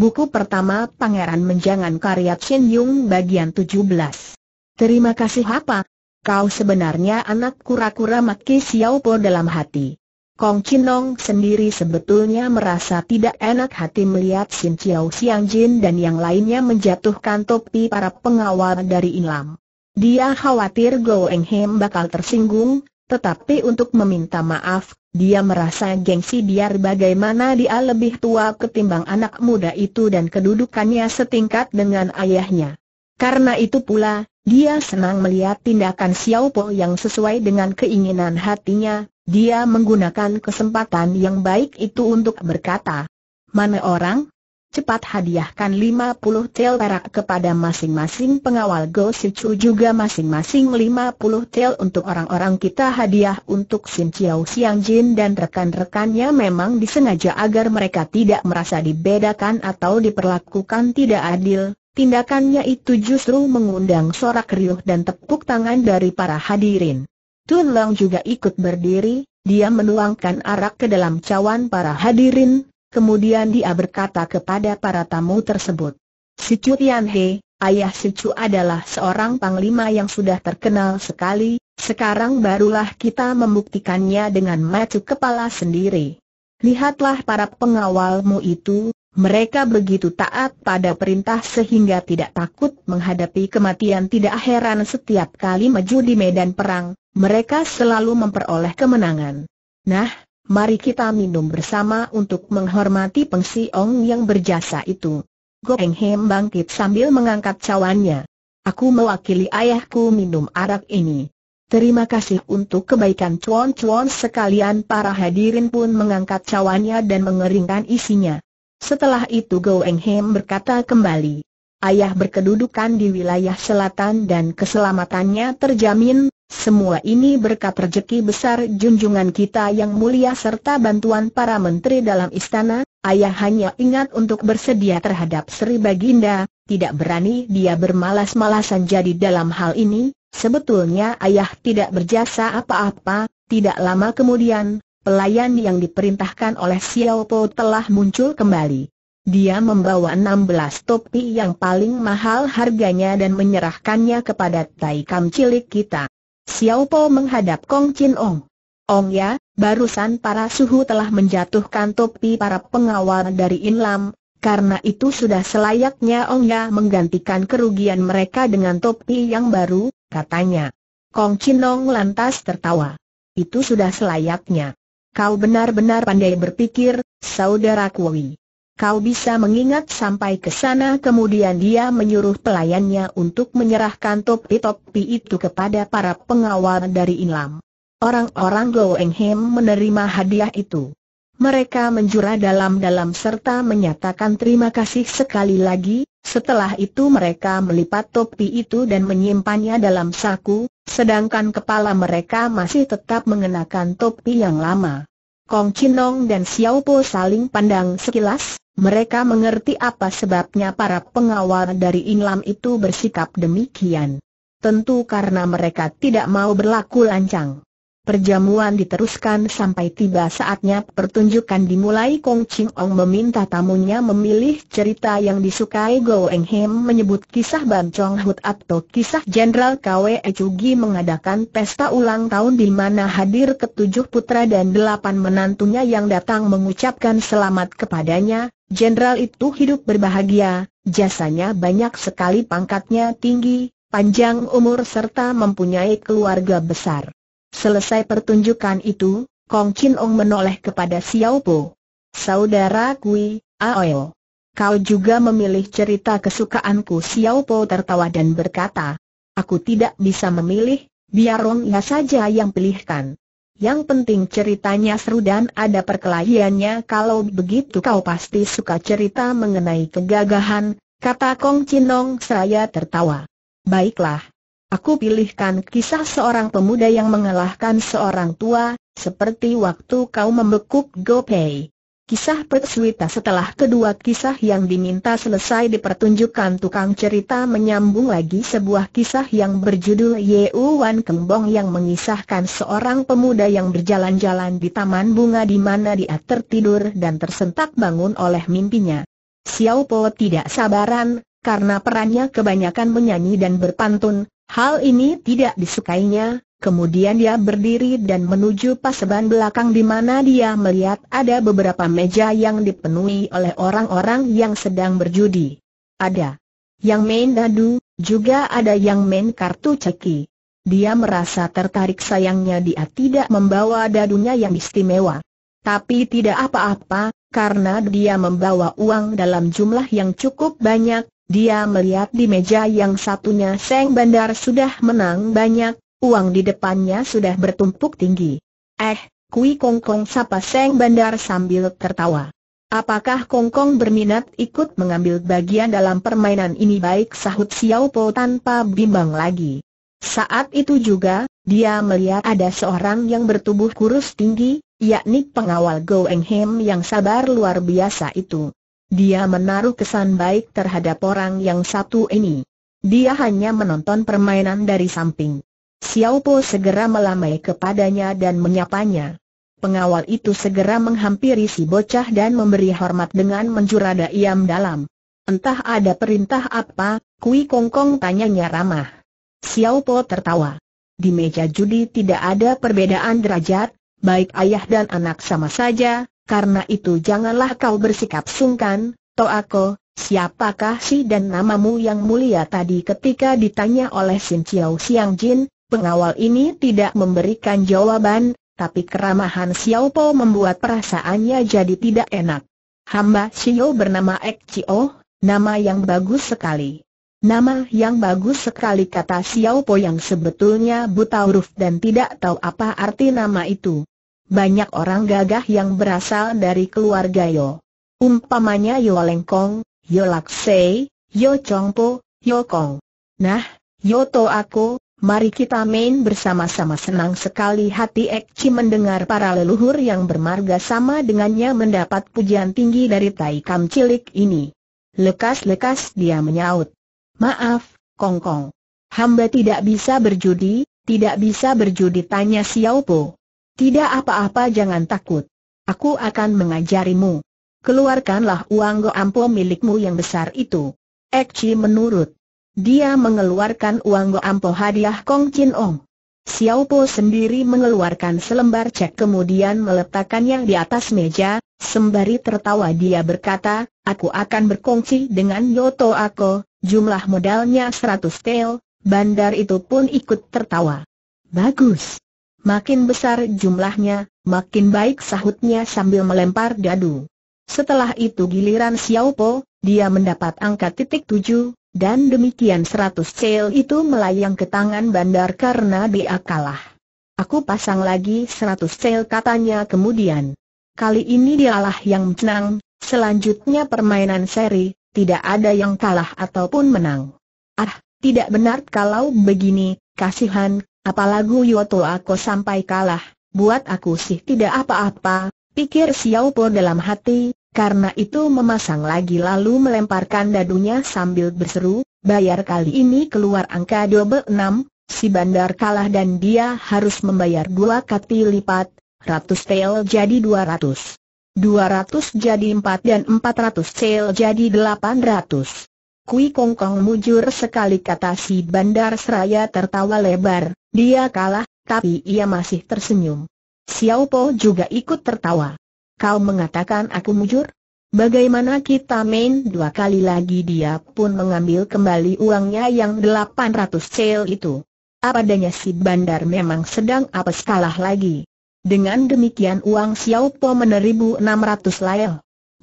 Buku pertama Pangeran Menjangan karya Chen Yung bagian 17. Terima kasih apa? Kau sebenarnya anak kura-kura Maki Xiaopo dalam hati. Kong Chinong sendiri sebetulnya merasa tidak enak hati melihat Xin Chiao Xiang Jin dan yang lainnya menjatuhkan topi para pengawal dari Inlam. Dia khawatir Go Eng Hem bakal tersinggung, tetapi untuk meminta maaf, dia merasa gengsi biar bagaimana dia lebih tua ketimbang anak muda itu dan kedudukannya setingkat dengan ayahnya. Karena itu pula, dia senang melihat tindakan Xiao Po yang sesuai dengan keinginan hatinya, dia menggunakan kesempatan yang baik itu untuk berkata, Mana orang, cepat hadiahkan 50 tel perak kepada masing-masing pengawal Go Sichu juga masing-masing 50 tel untuk orang-orang kita hadiah untuk Sim Chiao Siang Jin dan rekan-rekannya memang disengaja agar mereka tidak merasa dibedakan atau diperlakukan tidak adil. Tindakannya itu justru mengundang sorak riuh dan tepuk tangan dari para hadirin. Tun Long juga ikut berdiri, dia menuangkan arak ke dalam cawan para hadirin, Kemudian dia berkata kepada para tamu tersebut, Si Chu Tian He, ayah Si Chu adalah seorang panglima yang sudah terkenal sekali, sekarang barulah kita membuktikannya dengan maju kepala sendiri. Lihatlah para pengawalmu itu, mereka begitu taat pada perintah sehingga tidak takut menghadapi kematian tidak heran setiap kali maju di medan perang, mereka selalu memperoleh kemenangan. Nah, mari kita minum bersama untuk menghormati Peng Siong yang berjasa itu. Goeng Hem bangkit sambil mengangkat cawannya. Aku mewakili ayahku minum arak ini. Terima kasih untuk kebaikan cuan-cuan sekalian para hadirin pun mengangkat cawannya dan mengeringkan isinya. Setelah itu Goeng Hem berkata kembali. Ayah berkedudukan di wilayah selatan dan keselamatannya terjamin, semua ini berkat rejeki besar junjungan kita yang mulia serta bantuan para menteri dalam istana, ayah hanya ingat untuk bersedia terhadap Sri Baginda, tidak berani dia bermalas-malasan jadi dalam hal ini, sebetulnya ayah tidak berjasa apa-apa, tidak lama kemudian, pelayan yang diperintahkan oleh Xiao Po telah muncul kembali. Dia membawa 16 topi yang paling mahal harganya dan menyerahkannya kepada Tai cilik kita. Xiao Po menghadap Kong Chin Ong. Ong ya, barusan para suhu telah menjatuhkan topi para pengawal dari Inlam, karena itu sudah selayaknya Ong ya menggantikan kerugian mereka dengan topi yang baru, katanya. Kong Chin Ong lantas tertawa. Itu sudah selayaknya. Kau benar-benar pandai berpikir, saudara Kui kau bisa mengingat sampai ke sana kemudian dia menyuruh pelayannya untuk menyerahkan topi-topi itu kepada para pengawal dari Inlam. Orang-orang Goenghem menerima hadiah itu. Mereka menjura dalam-dalam serta menyatakan terima kasih sekali lagi, setelah itu mereka melipat topi itu dan menyimpannya dalam saku, sedangkan kepala mereka masih tetap mengenakan topi yang lama. Kong Chinong dan Xiao Po saling pandang sekilas, mereka mengerti apa sebabnya para pengawal dari Inlam itu bersikap demikian. Tentu karena mereka tidak mau berlaku lancang. Perjamuan diteruskan sampai tiba saatnya pertunjukan dimulai Kong Ching Ong meminta tamunya memilih cerita yang disukai Go Eng Hem menyebut kisah Ban Chong Hut atau kisah Jenderal Kwe Echugi mengadakan pesta ulang tahun di mana hadir ketujuh putra dan delapan menantunya yang datang mengucapkan selamat kepadanya, Jenderal itu hidup berbahagia, jasanya banyak sekali pangkatnya tinggi, panjang umur serta mempunyai keluarga besar. Selesai pertunjukan itu, Kong Chin Ong menoleh kepada Xiao Po. Saudara Kui, Aoyo. Kau juga memilih cerita kesukaanku Xiao Po tertawa dan berkata, Aku tidak bisa memilih, biar Rong saja yang pilihkan. Yang penting ceritanya seru dan ada perkelahiannya kalau begitu kau pasti suka cerita mengenai kegagahan, kata Kong Chinong Saya tertawa. Baiklah. Aku pilihkan kisah seorang pemuda yang mengalahkan seorang tua, seperti waktu kau membekuk Gopay. Kisah Persuita setelah kedua kisah yang diminta selesai dipertunjukkan tukang cerita menyambung lagi sebuah kisah yang berjudul Yeu Wan Kembong yang mengisahkan seorang pemuda yang berjalan-jalan di taman bunga di mana dia tertidur dan tersentak bangun oleh mimpinya. Xiao Po tidak sabaran, karena perannya kebanyakan menyanyi dan berpantun, hal ini tidak disukainya, Kemudian dia berdiri dan menuju paseban belakang di mana dia melihat ada beberapa meja yang dipenuhi oleh orang-orang yang sedang berjudi. Ada yang main dadu, juga ada yang main kartu ceki. Dia merasa tertarik sayangnya dia tidak membawa dadunya yang istimewa. Tapi tidak apa-apa, karena dia membawa uang dalam jumlah yang cukup banyak, dia melihat di meja yang satunya Seng Bandar sudah menang banyak, uang di depannya sudah bertumpuk tinggi. Eh, Kui kongkong sapa Seng Bandar sambil tertawa. Apakah kongkong berminat ikut mengambil bagian dalam permainan ini baik sahut Xiao Po tanpa bimbang lagi. Saat itu juga, dia melihat ada seorang yang bertubuh kurus tinggi, yakni pengawal Go Eng Hem yang sabar luar biasa itu. Dia menaruh kesan baik terhadap orang yang satu ini. Dia hanya menonton permainan dari samping. Xiao Po segera melamai kepadanya dan menyapanya. Pengawal itu segera menghampiri si bocah dan memberi hormat dengan menjurada iam dalam. Entah ada perintah apa, Kui Kong Kong tanyanya ramah. Xiao Po tertawa. Di meja judi tidak ada perbedaan derajat, baik ayah dan anak sama saja, karena itu janganlah kau bersikap sungkan, Toako, siapakah si dan namamu yang mulia tadi ketika ditanya oleh Sin Chiao Siang Jin, Pengawal ini tidak memberikan jawaban, tapi keramahan Xiao Po membuat perasaannya jadi tidak enak. Hamba Xiao bernama Ek Chio, nama yang bagus sekali. Nama yang bagus sekali kata Xiao Po yang sebetulnya buta huruf dan tidak tahu apa arti nama itu. Banyak orang gagah yang berasal dari keluarga Yo. Umpamanya Yo Lengkong, Yo Laksei, Yo Chongpo, Yo Kong. Nah, Yo To aku, Mari kita main bersama-sama senang sekali hati Ekci mendengar para leluhur yang bermarga sama dengannya mendapat pujian tinggi dari Tai Kam cilik ini. Lekas-lekas dia menyaut. Maaf, Kongkong, Kong. Hamba tidak bisa berjudi, tidak bisa berjudi tanya Xiao Po. Tidak apa-apa jangan takut. Aku akan mengajarimu. Keluarkanlah uang goampo milikmu yang besar itu. Ekci menurut. Dia mengeluarkan uang goampo hadiah Kong Chin Ong. Xiao Po sendiri mengeluarkan selembar cek kemudian meletakkannya di atas meja, sembari tertawa dia berkata, aku akan berkongsi dengan Yoto Ako, jumlah modalnya 100 tel, bandar itu pun ikut tertawa. Bagus. Makin besar jumlahnya, makin baik sahutnya sambil melempar dadu. Setelah itu giliran Xiao Po, dia mendapat angka titik tujuh, dan demikian seratus cel itu melayang ke tangan bandar karena dia kalah. Aku pasang lagi seratus cel katanya kemudian. Kali ini dialah yang menang, selanjutnya permainan seri, tidak ada yang kalah ataupun menang. Ah, tidak benar kalau begini, kasihan, apalagi Yoto aku sampai kalah, buat aku sih tidak apa-apa, pikir Xiao Po dalam hati, karena itu memasang lagi lalu melemparkan dadunya sambil berseru, bayar kali ini keluar angka double enam, si bandar kalah dan dia harus membayar dua kali lipat, ratus tail jadi dua ratus, dua ratus jadi empat dan empat ratus tail jadi delapan ratus. Kui Kong Kong mujur sekali kata si bandar seraya tertawa lebar, dia kalah, tapi ia masih tersenyum. Xiao Po juga ikut tertawa. Kau mengatakan aku mujur? Bagaimana kita main dua kali lagi dia pun mengambil kembali uangnya yang 800 cel itu. Apa adanya si bandar memang sedang apa kalah lagi. Dengan demikian uang Xiao Po meneribu 600 lael.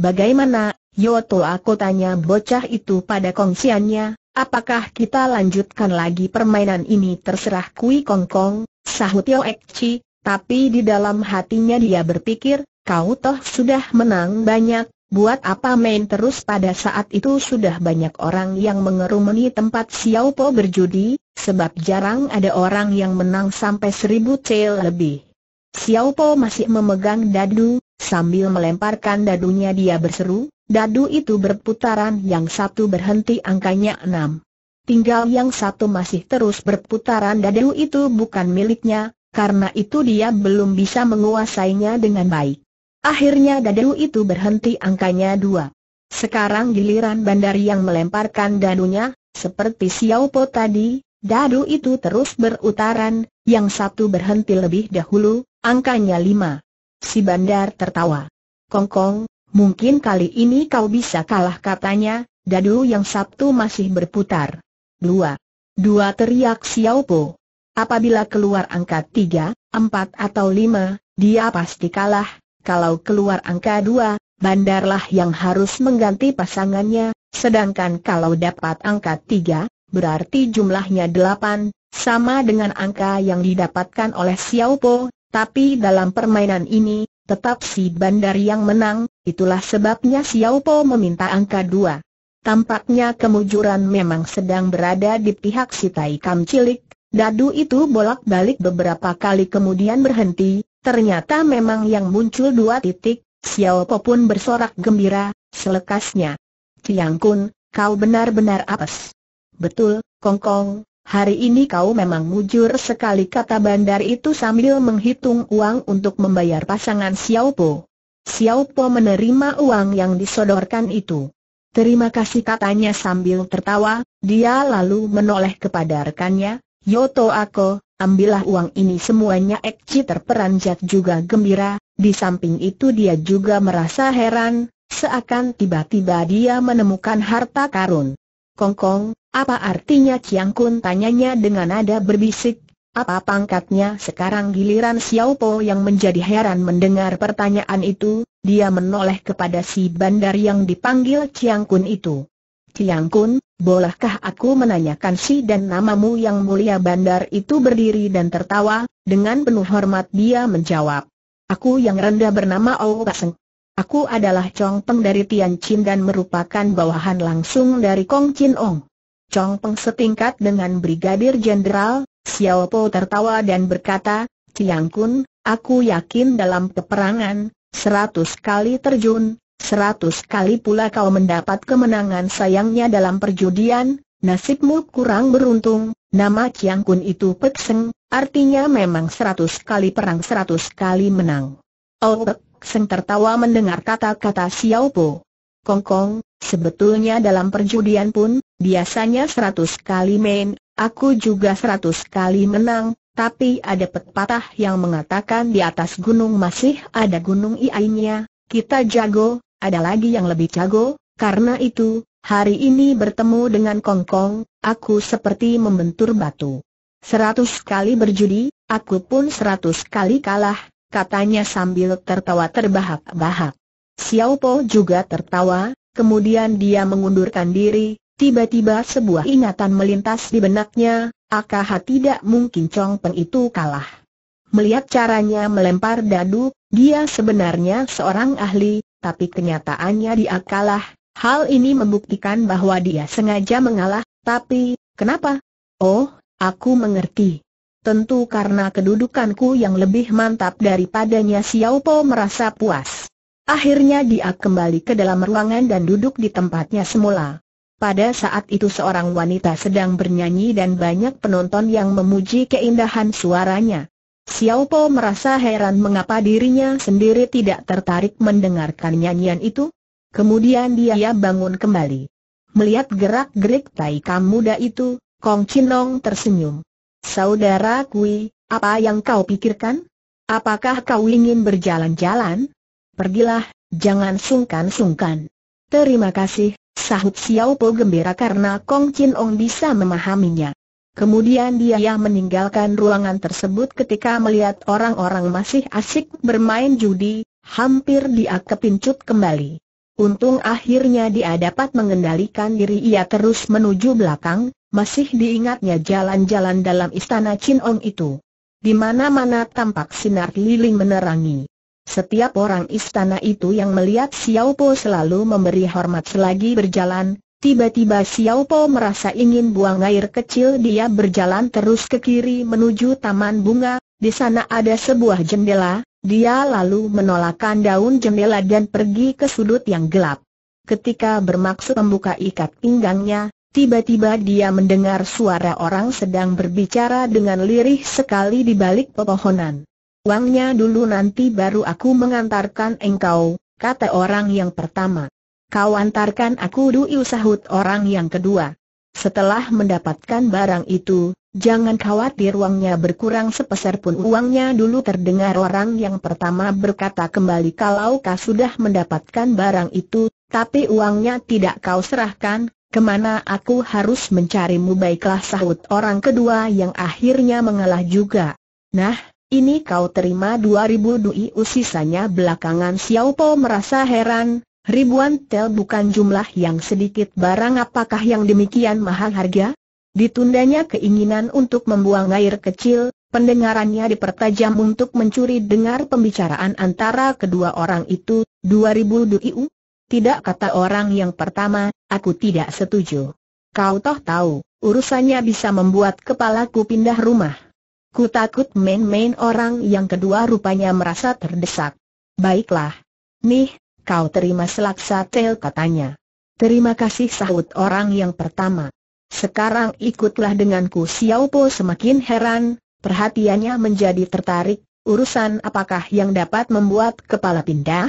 Bagaimana, Yoto aku tanya bocah itu pada kongsiannya, apakah kita lanjutkan lagi permainan ini terserah Kui Kongkong, sahut Yoekci, tapi di dalam hatinya dia berpikir, kau toh sudah menang banyak, buat apa main terus pada saat itu sudah banyak orang yang mengerumuni tempat Xiao Po berjudi, sebab jarang ada orang yang menang sampai seribu cel lebih. Xiao Po masih memegang dadu, sambil melemparkan dadunya dia berseru, dadu itu berputaran yang satu berhenti angkanya enam. Tinggal yang satu masih terus berputaran dadu itu bukan miliknya, karena itu dia belum bisa menguasainya dengan baik. Akhirnya dadu itu berhenti angkanya dua. Sekarang giliran bandar yang melemparkan dadunya, seperti Xiao Po tadi, dadu itu terus berutaran, yang satu berhenti lebih dahulu, angkanya lima. Si bandar tertawa. Kongkong, mungkin kali ini kau bisa kalah katanya, dadu yang satu masih berputar. Dua. Dua teriak Xiao Po. Apabila keluar angka tiga, empat atau lima, dia pasti kalah, kalau keluar angka dua, Bandarlah yang harus mengganti pasangannya, sedangkan kalau dapat angka tiga, berarti jumlahnya delapan, sama dengan angka yang didapatkan oleh Xiao Po. tapi dalam permainan ini, tetap si bandar yang menang, itulah sebabnya Xiao Po meminta angka dua. Tampaknya kemujuran memang sedang berada di pihak si Taikam cilik, dadu itu bolak-balik beberapa kali kemudian berhenti, Ternyata memang yang muncul dua titik, Xiao Po pun bersorak gembira, selekasnya. Tiang Kun, kau benar-benar apes. Betul, Kong Kong, hari ini kau memang mujur sekali kata bandar itu sambil menghitung uang untuk membayar pasangan Xiao Po. Xiao Po menerima uang yang disodorkan itu. Terima kasih katanya sambil tertawa, dia lalu menoleh kepada rekannya, Yoto Ako, Ambillah uang ini semuanya Ekci terperanjat juga gembira, di samping itu dia juga merasa heran, seakan tiba-tiba dia menemukan harta karun. Kongkong, apa artinya Chiang Kun tanyanya dengan nada berbisik, apa pangkatnya sekarang giliran Xiao Po yang menjadi heran mendengar pertanyaan itu, dia menoleh kepada si bandar yang dipanggil Chiang Kun itu. Kiang Kun, bolehkah aku menanyakan si dan namamu yang mulia bandar itu berdiri dan tertawa, dengan penuh hormat dia menjawab. Aku yang rendah bernama Ou Baseng. Aku adalah Chong Peng dari Tian Chin dan merupakan bawahan langsung dari Kong Chin Ong. Chong Peng setingkat dengan Brigadir Jenderal, Xiao Po tertawa dan berkata, Kiang Kun, aku yakin dalam peperangan, seratus kali terjun, seratus kali pula kau mendapat kemenangan sayangnya dalam perjudian, nasibmu kurang beruntung, nama Chiang Kun itu Pekseng, artinya memang seratus kali perang seratus kali menang. Oh Pekseng tertawa mendengar kata-kata Xiao Po. Kong Kong, sebetulnya dalam perjudian pun, biasanya seratus kali main, aku juga seratus kali menang, tapi ada pepatah yang mengatakan di atas gunung masih ada gunung iainya, kita jago, ada lagi yang lebih jago, karena itu, hari ini bertemu dengan Kong Kong, aku seperti membentur batu. Seratus kali berjudi, aku pun seratus kali kalah, katanya sambil tertawa terbahak-bahak. Xiao Po juga tertawa, kemudian dia mengundurkan diri, tiba-tiba sebuah ingatan melintas di benaknya, akaha tidak mungkin Chong Peng itu kalah. Melihat caranya melempar dadu, dia sebenarnya seorang ahli, tapi kenyataannya dia kalah. Hal ini membuktikan bahwa dia sengaja mengalah, tapi, kenapa? Oh, aku mengerti. Tentu karena kedudukanku yang lebih mantap daripadanya Xiao Po merasa puas. Akhirnya dia kembali ke dalam ruangan dan duduk di tempatnya semula. Pada saat itu seorang wanita sedang bernyanyi dan banyak penonton yang memuji keindahan suaranya. Xiao Po merasa heran mengapa dirinya sendiri tidak tertarik mendengarkan nyanyian itu. Kemudian dia bangun kembali. Melihat gerak-gerik Kam muda itu, Kong Chinong tersenyum. Saudara Kui, apa yang kau pikirkan? Apakah kau ingin berjalan-jalan? Pergilah, jangan sungkan-sungkan. Terima kasih, sahut Xiao Po gembira karena Kong Chinong bisa memahaminya. Kemudian dia meninggalkan ruangan tersebut ketika melihat orang-orang masih asyik bermain judi, hampir dia kepincut kembali. Untung akhirnya dia dapat mengendalikan diri ia terus menuju belakang, masih diingatnya jalan-jalan dalam istana Chin Ong itu. Di mana-mana tampak sinar lilin menerangi. Setiap orang istana itu yang melihat Xiao Po selalu memberi hormat selagi berjalan, Tiba-tiba Xiao Po merasa ingin buang air kecil dia berjalan terus ke kiri menuju taman bunga, di sana ada sebuah jendela, dia lalu menolakkan daun jendela dan pergi ke sudut yang gelap. Ketika bermaksud membuka ikat pinggangnya, tiba-tiba dia mendengar suara orang sedang berbicara dengan lirih sekali di balik pepohonan. Uangnya dulu nanti baru aku mengantarkan engkau, kata orang yang pertama. Kau antarkan aku Duiu sahut orang yang kedua. Setelah mendapatkan barang itu, jangan khawatir uangnya berkurang sepeser pun uangnya dulu terdengar orang yang pertama berkata kembali kalau kau sudah mendapatkan barang itu, tapi uangnya tidak kau serahkan, kemana aku harus mencarimu baiklah sahut orang kedua yang akhirnya mengalah juga. Nah, ini kau terima dua 2000 dui sisanya belakangan Xiao Po merasa heran, Ribuan tel bukan jumlah yang sedikit barang apakah yang demikian mahal harga? Ditundanya keinginan untuk membuang air kecil, pendengarannya dipertajam untuk mencuri dengar pembicaraan antara kedua orang itu, 2000 duiu? Tidak kata orang yang pertama, aku tidak setuju. Kau toh tahu, urusannya bisa membuat kepalaku pindah rumah. Ku takut main-main orang yang kedua rupanya merasa terdesak. Baiklah. Nih, kau terima selaksa tel katanya. Terima kasih sahut orang yang pertama. Sekarang ikutlah denganku Xiao Po semakin heran, perhatiannya menjadi tertarik, urusan apakah yang dapat membuat kepala pindah?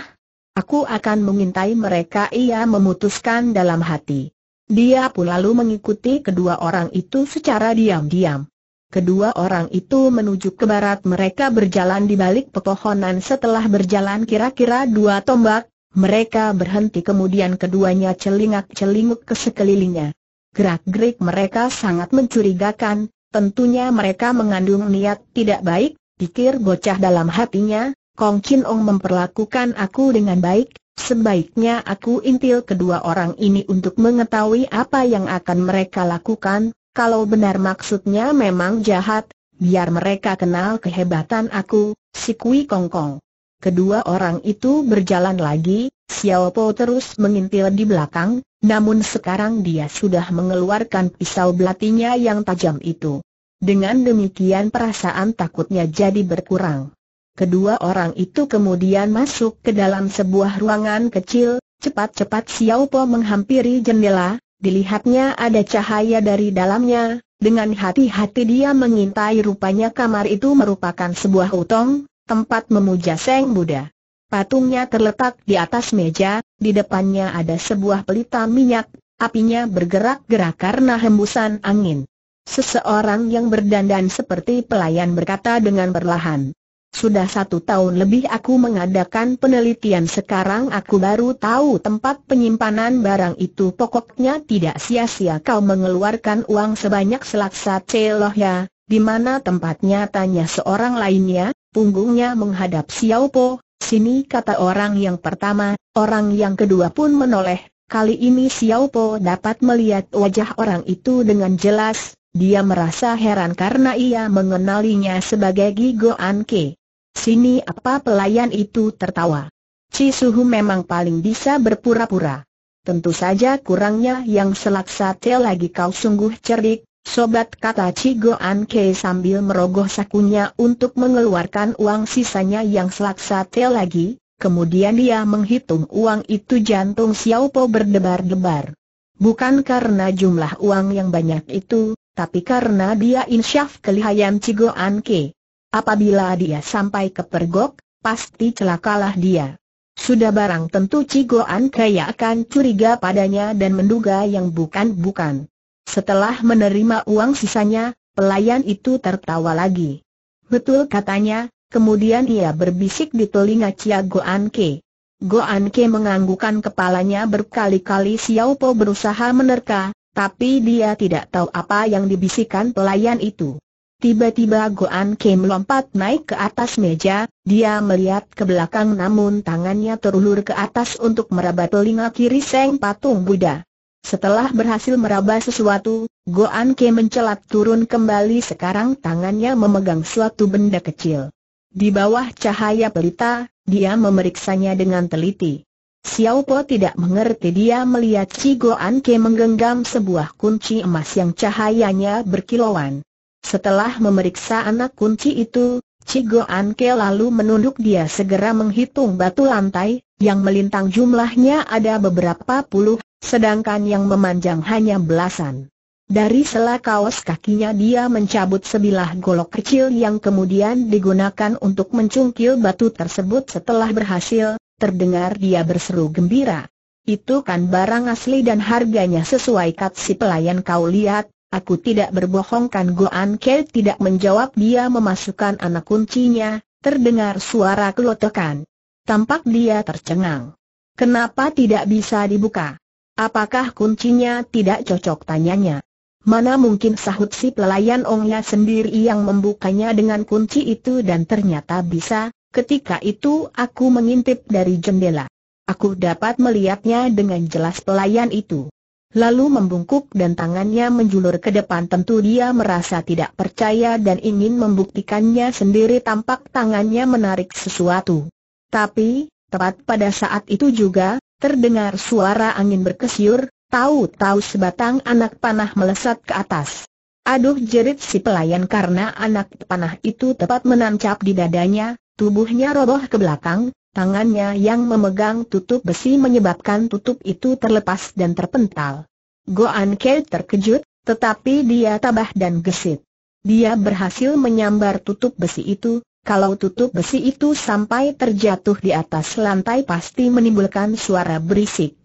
Aku akan mengintai mereka ia memutuskan dalam hati. Dia pun lalu mengikuti kedua orang itu secara diam-diam. Kedua orang itu menuju ke barat mereka berjalan di balik pepohonan setelah berjalan kira-kira dua tombak, mereka berhenti kemudian keduanya celingak-celinguk ke sekelilingnya. Gerak-gerik mereka sangat mencurigakan, tentunya mereka mengandung niat tidak baik, pikir bocah dalam hatinya, Kong Chin Ong memperlakukan aku dengan baik, sebaiknya aku intil kedua orang ini untuk mengetahui apa yang akan mereka lakukan, kalau benar maksudnya memang jahat, biar mereka kenal kehebatan aku, si Kui Kong Kong. Kedua orang itu berjalan lagi, Xiao Po terus mengintil di belakang, namun sekarang dia sudah mengeluarkan pisau belatinya yang tajam itu. Dengan demikian perasaan takutnya jadi berkurang. Kedua orang itu kemudian masuk ke dalam sebuah ruangan kecil, cepat-cepat Xiao Po menghampiri jendela, dilihatnya ada cahaya dari dalamnya, dengan hati-hati dia mengintai rupanya kamar itu merupakan sebuah hutong tempat memuja Seng Buddha. Patungnya terletak di atas meja, di depannya ada sebuah pelita minyak, apinya bergerak-gerak karena hembusan angin. Seseorang yang berdandan seperti pelayan berkata dengan perlahan. Sudah satu tahun lebih aku mengadakan penelitian sekarang aku baru tahu tempat penyimpanan barang itu pokoknya tidak sia-sia kau mengeluarkan uang sebanyak selaksa celoh ya, di mana tempatnya tanya seorang lainnya, punggungnya menghadap Xiao Po, sini kata orang yang pertama, orang yang kedua pun menoleh, kali ini Xiao Po dapat melihat wajah orang itu dengan jelas, dia merasa heran karena ia mengenalinya sebagai Gigo Anke. Sini apa pelayan itu tertawa. Ci Suhu memang paling bisa berpura-pura. Tentu saja kurangnya yang selaksa sate lagi kau sungguh cerdik, Sobat kata Cigo Anke sambil merogoh sakunya untuk mengeluarkan uang sisanya yang selak-sate lagi, kemudian dia menghitung uang itu jantung Xiao Po berdebar-debar. Bukan karena jumlah uang yang banyak itu, tapi karena dia insyaf kelihayan Cigo Anke. Apabila dia sampai ke pergok, pasti celakalah dia. Sudah barang tentu Cigo Anke akan curiga padanya dan menduga yang bukan-bukan. Setelah menerima uang sisanya, pelayan itu tertawa lagi. Betul katanya, kemudian ia berbisik di telinga Cia Goan Ke. Goan Ke menganggukan kepalanya berkali-kali Xiao Po berusaha menerka, tapi dia tidak tahu apa yang dibisikkan pelayan itu. Tiba-tiba Goan Ke melompat naik ke atas meja, dia melihat ke belakang namun tangannya terulur ke atas untuk meraba telinga kiri Seng Patung Buddha. Setelah berhasil meraba sesuatu, Goan Ke mencelat turun kembali sekarang tangannya memegang suatu benda kecil. Di bawah cahaya pelita, dia memeriksanya dengan teliti. Xiao Po tidak mengerti dia melihat Ci Goan Ke menggenggam sebuah kunci emas yang cahayanya berkilauan. Setelah memeriksa anak kunci itu, Cigo Anke lalu menunduk dia segera menghitung batu lantai, yang melintang jumlahnya ada beberapa puluh, sedangkan yang memanjang hanya belasan. Dari sela kaos kakinya dia mencabut sebilah golok kecil yang kemudian digunakan untuk mencungkil batu tersebut setelah berhasil, terdengar dia berseru gembira. Itu kan barang asli dan harganya sesuai kat si pelayan kau lihat, Aku tidak berbohong kan Goan Ke tidak menjawab dia memasukkan anak kuncinya, terdengar suara kelotokan. Tampak dia tercengang. Kenapa tidak bisa dibuka? Apakah kuncinya tidak cocok tanyanya? Mana mungkin sahut si pelayan Ongnya sendiri yang membukanya dengan kunci itu dan ternyata bisa, ketika itu aku mengintip dari jendela. Aku dapat melihatnya dengan jelas pelayan itu lalu membungkuk dan tangannya menjulur ke depan tentu dia merasa tidak percaya dan ingin membuktikannya sendiri tampak tangannya menarik sesuatu. Tapi, tepat pada saat itu juga, terdengar suara angin berkesiur, tahu-tahu sebatang anak panah melesat ke atas. Aduh jerit si pelayan karena anak panah itu tepat menancap di dadanya, tubuhnya roboh ke belakang, Tangannya yang memegang tutup besi menyebabkan tutup itu terlepas dan terpental. Goan Ke terkejut, tetapi dia tabah dan gesit. Dia berhasil menyambar tutup besi itu, kalau tutup besi itu sampai terjatuh di atas lantai pasti menimbulkan suara berisik.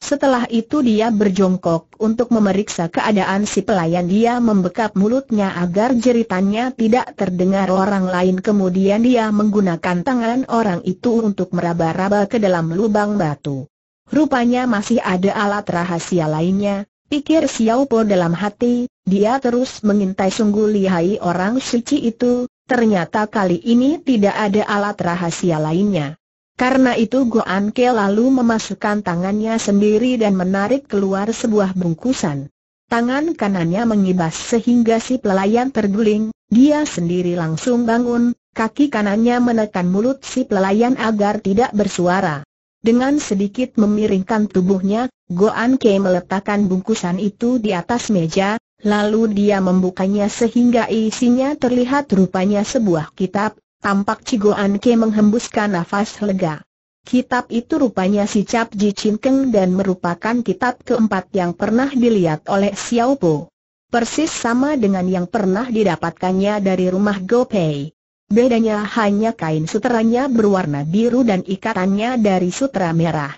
Setelah itu dia berjongkok untuk memeriksa keadaan si pelayan Dia membekap mulutnya agar jeritannya tidak terdengar orang lain Kemudian dia menggunakan tangan orang itu untuk meraba-raba ke dalam lubang batu Rupanya masih ada alat rahasia lainnya, pikir Xiao Po dalam hati Dia terus mengintai sungguh lihai orang suci itu Ternyata kali ini tidak ada alat rahasia lainnya karena itu Goan Ke lalu memasukkan tangannya sendiri dan menarik keluar sebuah bungkusan. Tangan kanannya mengibas sehingga si pelayan terguling, dia sendiri langsung bangun, kaki kanannya menekan mulut si pelayan agar tidak bersuara. Dengan sedikit memiringkan tubuhnya, Goan Ke meletakkan bungkusan itu di atas meja, lalu dia membukanya sehingga isinya terlihat rupanya sebuah kitab, Tampak Cigoan Ke menghembuskan nafas lega. Kitab itu rupanya si Cap Ji Chin Keng dan merupakan kitab keempat yang pernah dilihat oleh Xiao Po. Persis sama dengan yang pernah didapatkannya dari rumah Go Pei. Bedanya hanya kain sutranya berwarna biru dan ikatannya dari sutra merah.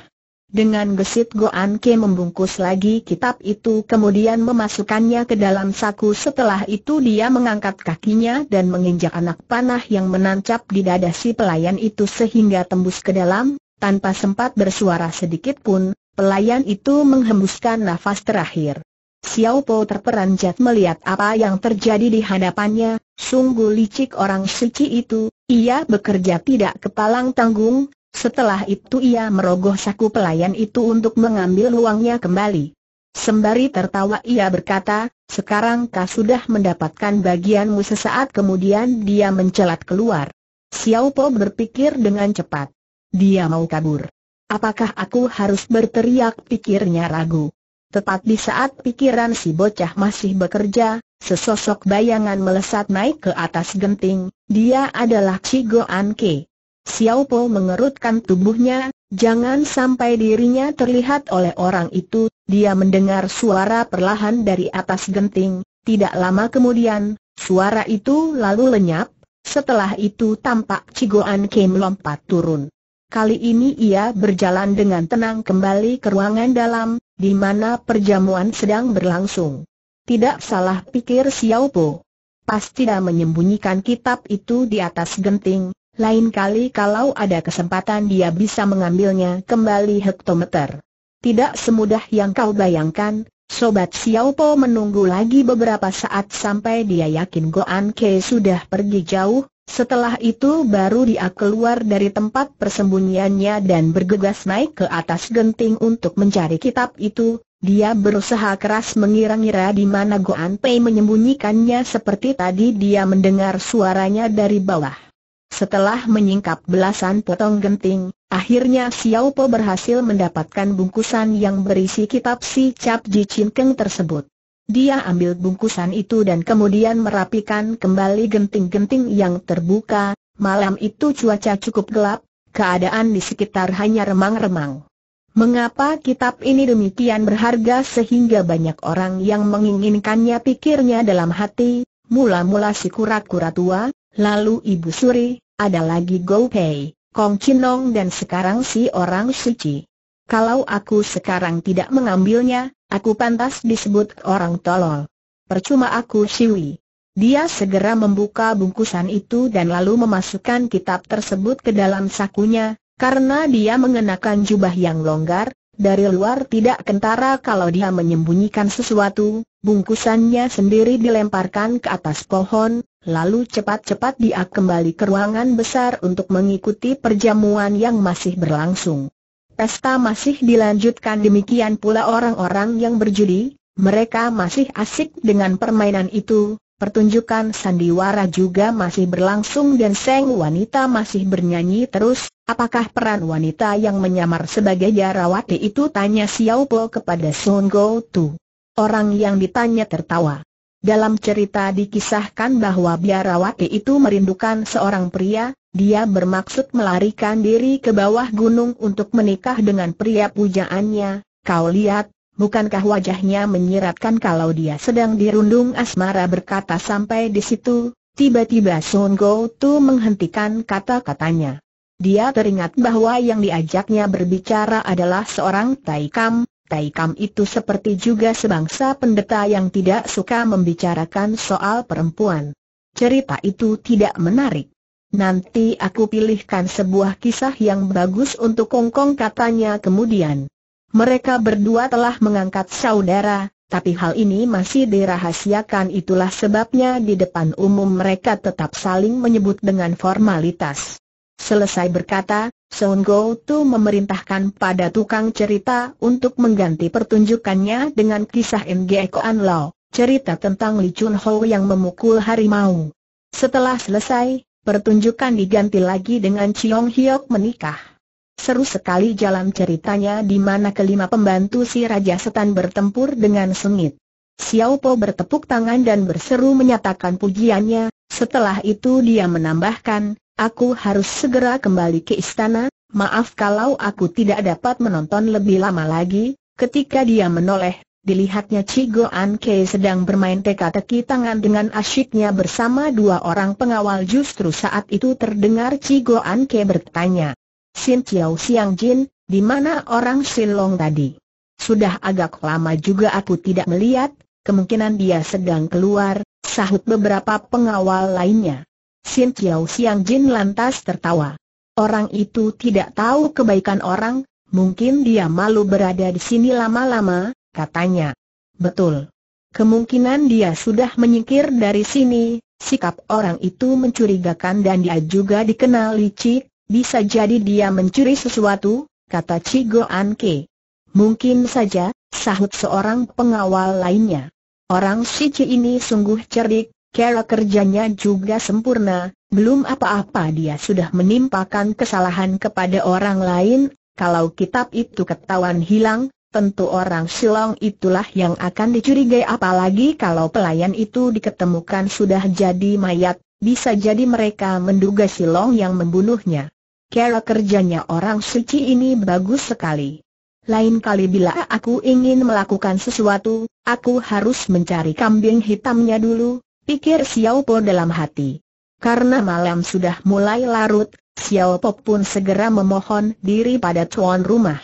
Dengan gesit Goan Ke membungkus lagi kitab itu kemudian memasukkannya ke dalam saku setelah itu dia mengangkat kakinya dan menginjak anak panah yang menancap di dada si pelayan itu sehingga tembus ke dalam, tanpa sempat bersuara sedikit pun, pelayan itu menghembuskan nafas terakhir. Xiao Po terperanjat melihat apa yang terjadi di hadapannya, sungguh licik orang suci itu, ia bekerja tidak kepalang tanggung, setelah itu ia merogoh saku pelayan itu untuk mengambil uangnya kembali. Sembari tertawa ia berkata, sekarang kau sudah mendapatkan bagianmu sesaat kemudian dia mencelat keluar. Xiao Po berpikir dengan cepat. Dia mau kabur. Apakah aku harus berteriak pikirnya ragu. Tepat di saat pikiran si bocah masih bekerja, sesosok bayangan melesat naik ke atas genting, dia adalah Chigo Anke. Xiao Po mengerutkan tubuhnya, jangan sampai dirinya terlihat oleh orang itu, dia mendengar suara perlahan dari atas genting, tidak lama kemudian, suara itu lalu lenyap, setelah itu tampak Cigoan Kim lompat turun. Kali ini ia berjalan dengan tenang kembali ke ruangan dalam, di mana perjamuan sedang berlangsung. Tidak salah pikir Xiao Po. Pasti dia menyembunyikan kitab itu di atas genting, lain kali kalau ada kesempatan dia bisa mengambilnya kembali hektometer. Tidak semudah yang kau bayangkan, Sobat Xiaopo menunggu lagi beberapa saat sampai dia yakin Goan Ke sudah pergi jauh, setelah itu baru dia keluar dari tempat persembunyiannya dan bergegas naik ke atas genting untuk mencari kitab itu, dia berusaha keras mengira-ngira di mana Goan Pei menyembunyikannya seperti tadi dia mendengar suaranya dari bawah. Setelah menyingkap belasan potong genting, akhirnya Xiao Po berhasil mendapatkan bungkusan yang berisi kitab si Cap Ji Chin Keng tersebut. Dia ambil bungkusan itu dan kemudian merapikan kembali genting-genting yang terbuka, malam itu cuaca cukup gelap, keadaan di sekitar hanya remang-remang. Mengapa kitab ini demikian berharga sehingga banyak orang yang menginginkannya pikirnya dalam hati, mula-mula si kura-kura tua, Lalu Ibu Suri, ada lagi Gou Pei, Kong Chinong dan sekarang si orang suci. Kalau aku sekarang tidak mengambilnya, aku pantas disebut orang tolol. Percuma aku siwi. Dia segera membuka bungkusan itu dan lalu memasukkan kitab tersebut ke dalam sakunya, karena dia mengenakan jubah yang longgar, dari luar tidak kentara kalau dia menyembunyikan sesuatu, bungkusannya sendiri dilemparkan ke atas pohon, Lalu cepat-cepat dia kembali ke ruangan besar untuk mengikuti perjamuan yang masih berlangsung. Pesta masih dilanjutkan demikian pula orang-orang yang berjudi, mereka masih asik dengan permainan itu, pertunjukan sandiwara juga masih berlangsung dan seng wanita masih bernyanyi terus, apakah peran wanita yang menyamar sebagai jarawati itu tanya Xiao Po kepada Song Go Tu. Orang yang ditanya tertawa. Dalam cerita dikisahkan bahwa biarawati itu merindukan seorang pria, dia bermaksud melarikan diri ke bawah gunung untuk menikah dengan pria pujaannya. Kau lihat, bukankah wajahnya menyiratkan kalau dia sedang dirundung asmara berkata sampai di situ, tiba-tiba Sun Go Tu menghentikan kata-katanya. Dia teringat bahwa yang diajaknya berbicara adalah seorang Taikam. Tai itu seperti juga sebangsa pendeta yang tidak suka membicarakan soal perempuan. Cerita itu tidak menarik. Nanti aku pilihkan sebuah kisah yang bagus untuk Kongkong katanya kemudian. Mereka berdua telah mengangkat saudara, tapi hal ini masih dirahasiakan itulah sebabnya di depan umum mereka tetap saling menyebut dengan formalitas. Selesai berkata, Sun Go Tu memerintahkan pada tukang cerita untuk mengganti pertunjukannya dengan kisah Nge Koan Lao, cerita tentang Li Chun Ho yang memukul harimau. Setelah selesai, pertunjukan diganti lagi dengan Chiong Hyok menikah. Seru sekali jalan ceritanya di mana kelima pembantu si Raja Setan bertempur dengan sengit. Xiao Po bertepuk tangan dan berseru menyatakan pujiannya, setelah itu dia menambahkan, Aku harus segera kembali ke istana, maaf kalau aku tidak dapat menonton lebih lama lagi. Ketika dia menoleh, dilihatnya Cigo Anke sedang bermain teka-teki tangan dengan asyiknya bersama dua orang pengawal justru saat itu terdengar Cigo Anke bertanya. Sin Chiao Siang Jin, di mana orang Silong tadi? Sudah agak lama juga aku tidak melihat, kemungkinan dia sedang keluar, sahut beberapa pengawal lainnya. Sin Chiao Siang Jin lantas tertawa. Orang itu tidak tahu kebaikan orang, mungkin dia malu berada di sini lama-lama, katanya. Betul. Kemungkinan dia sudah menyingkir dari sini, sikap orang itu mencurigakan dan dia juga dikenal licik, bisa jadi dia mencuri sesuatu, kata Cigo Anke. Mungkin saja, sahut seorang pengawal lainnya. Orang Sici ini sungguh cerdik, Cara kerjanya juga sempurna, belum apa-apa dia sudah menimpakan kesalahan kepada orang lain, kalau kitab itu ketahuan hilang, tentu orang silong itulah yang akan dicurigai apalagi kalau pelayan itu diketemukan sudah jadi mayat, bisa jadi mereka menduga silong yang membunuhnya. Cara kerjanya orang suci ini bagus sekali. Lain kali bila aku ingin melakukan sesuatu, aku harus mencari kambing hitamnya dulu, pikir Xiao Po dalam hati. Karena malam sudah mulai larut, Xiao Po pun segera memohon diri pada tuan rumah.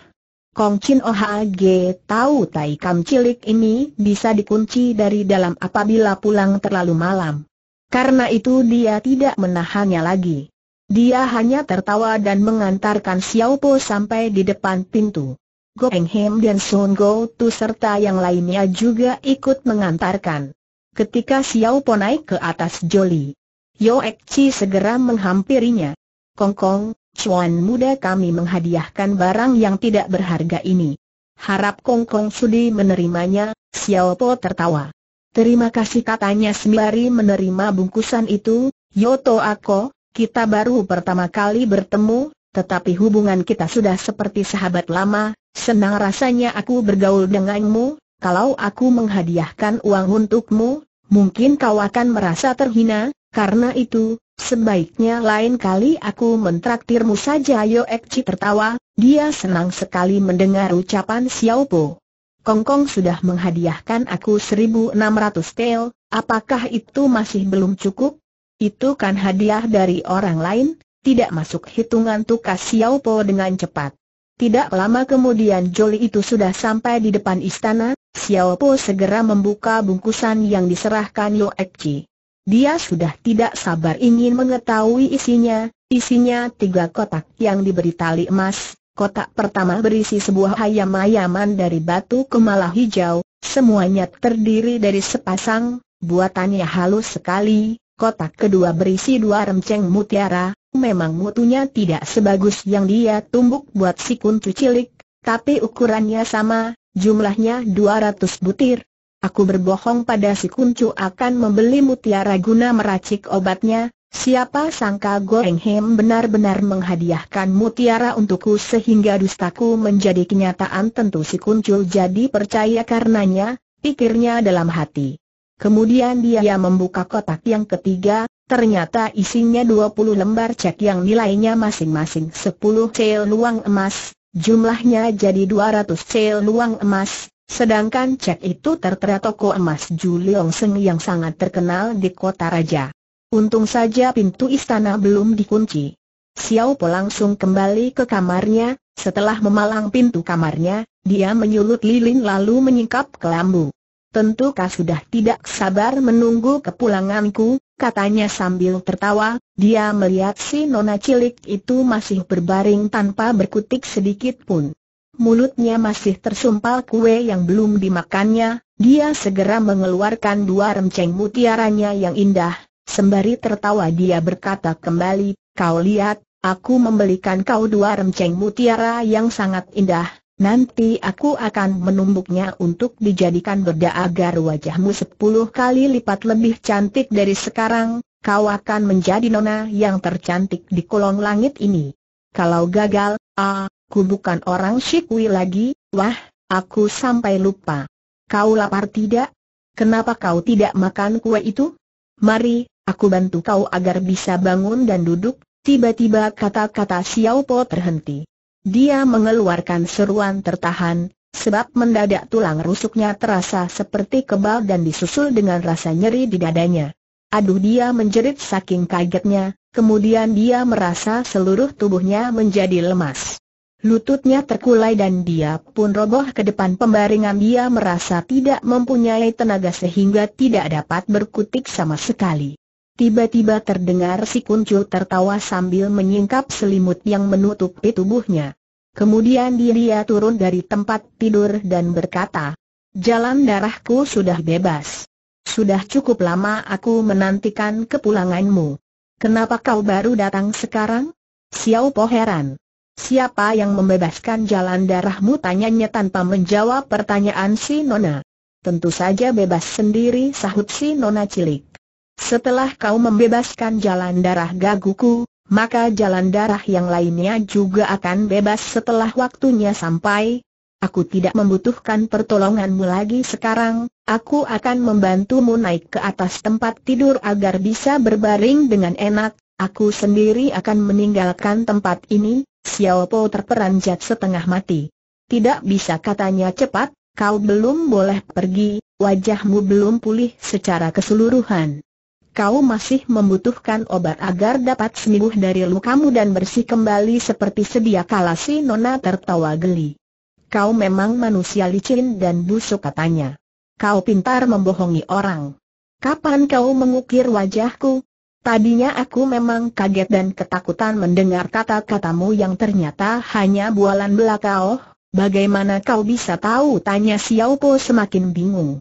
Kong Chin OHG tahu tai kam cilik ini bisa dikunci dari dalam apabila pulang terlalu malam. Karena itu dia tidak menahannya lagi. Dia hanya tertawa dan mengantarkan Xiao Po sampai di depan pintu. Go Eng Hem dan Sun Go Tu serta yang lainnya juga ikut mengantarkan ketika Xiao Po naik ke atas Joli. Yo Ek Chi segera menghampirinya. Kong Kong, Chuan muda kami menghadiahkan barang yang tidak berharga ini. Harap Kong Kong sudi menerimanya, Xiao Po tertawa. Terima kasih katanya sembari menerima bungkusan itu, Yoto Ako, kita baru pertama kali bertemu, tetapi hubungan kita sudah seperti sahabat lama, senang rasanya aku bergaul denganmu, kalau aku menghadiahkan uang untukmu, mungkin kau akan merasa terhina, karena itu, sebaiknya lain kali aku mentraktirmu saja yo, Ekci tertawa, dia senang sekali mendengar ucapan Xiao Po. Kongkong sudah menghadiahkan aku 1600 tel, apakah itu masih belum cukup? Itu kan hadiah dari orang lain, tidak masuk hitungan tukas Xiao Po dengan cepat. Tidak lama kemudian Joli itu sudah sampai di depan istana, Xiao Po segera membuka bungkusan yang diserahkan Yo Ek Dia sudah tidak sabar ingin mengetahui isinya, isinya tiga kotak yang diberi tali emas, kotak pertama berisi sebuah ayam-ayaman dari batu kemala hijau, semuanya terdiri dari sepasang, buatannya halus sekali, kotak kedua berisi dua remceng mutiara, memang mutunya tidak sebagus yang dia tumbuk buat si kuntu cilik, tapi ukurannya sama, Jumlahnya 200 butir. Aku berbohong pada si Kuncu akan membeli mutiara guna meracik obatnya, siapa sangka Goreng Hem benar-benar menghadiahkan mutiara untukku sehingga dustaku menjadi kenyataan tentu si Kuncu jadi percaya karenanya, pikirnya dalam hati. Kemudian dia membuka kotak yang ketiga, ternyata isinya 20 lembar cek yang nilainya masing-masing 10 cel luang emas, Jumlahnya jadi 200 sel luang emas, sedangkan cek itu tertera toko emas Ju Leong Seng yang sangat terkenal di kota raja. Untung saja pintu istana belum dikunci. Xiao Po langsung kembali ke kamarnya, setelah memalang pintu kamarnya, dia menyulut lilin lalu menyingkap kelambu. Tentu kau sudah tidak sabar menunggu kepulanganku, katanya sambil tertawa, dia melihat si nona cilik itu masih berbaring tanpa berkutik sedikit pun. Mulutnya masih tersumpal kue yang belum dimakannya, dia segera mengeluarkan dua remceng mutiaranya yang indah, sembari tertawa dia berkata kembali, kau lihat, aku membelikan kau dua remceng mutiara yang sangat indah, Nanti aku akan menumbuknya untuk dijadikan berda agar wajahmu sepuluh kali lipat lebih cantik dari sekarang, kau akan menjadi nona yang tercantik di kolong langit ini. Kalau gagal, aku bukan orang Shikwi lagi, wah, aku sampai lupa. Kau lapar tidak? Kenapa kau tidak makan kue itu? Mari, aku bantu kau agar bisa bangun dan duduk, tiba-tiba kata-kata Xiao Po terhenti. Dia mengeluarkan seruan tertahan, sebab mendadak tulang rusuknya terasa seperti kebal dan disusul dengan rasa nyeri di dadanya. Aduh dia menjerit saking kagetnya, kemudian dia merasa seluruh tubuhnya menjadi lemas. Lututnya terkulai dan dia pun roboh ke depan pembaringan dia merasa tidak mempunyai tenaga sehingga tidak dapat berkutik sama sekali. Tiba-tiba terdengar si kuncu tertawa sambil menyingkap selimut yang menutupi tubuhnya. Kemudian dia turun dari tempat tidur dan berkata, Jalan darahku sudah bebas. Sudah cukup lama aku menantikan kepulanganmu. Kenapa kau baru datang sekarang? Xiao Po heran. Siapa yang membebaskan jalan darahmu tanyanya tanpa menjawab pertanyaan si Nona. Tentu saja bebas sendiri sahut si Nona cilik. Setelah kau membebaskan jalan darah gaguku, maka jalan darah yang lainnya juga akan bebas setelah waktunya sampai. Aku tidak membutuhkan pertolonganmu lagi sekarang, aku akan membantumu naik ke atas tempat tidur agar bisa berbaring dengan enak, aku sendiri akan meninggalkan tempat ini, Xiao Po terperanjat setengah mati. Tidak bisa katanya cepat, kau belum boleh pergi, wajahmu belum pulih secara keseluruhan kau masih membutuhkan obat agar dapat sembuh dari lukamu dan bersih kembali seperti sedia kala si Nona tertawa geli. Kau memang manusia licin dan busuk katanya. Kau pintar membohongi orang. Kapan kau mengukir wajahku? Tadinya aku memang kaget dan ketakutan mendengar kata-katamu yang ternyata hanya bualan belaka oh, bagaimana kau bisa tahu? Tanya Xiao Po semakin bingung.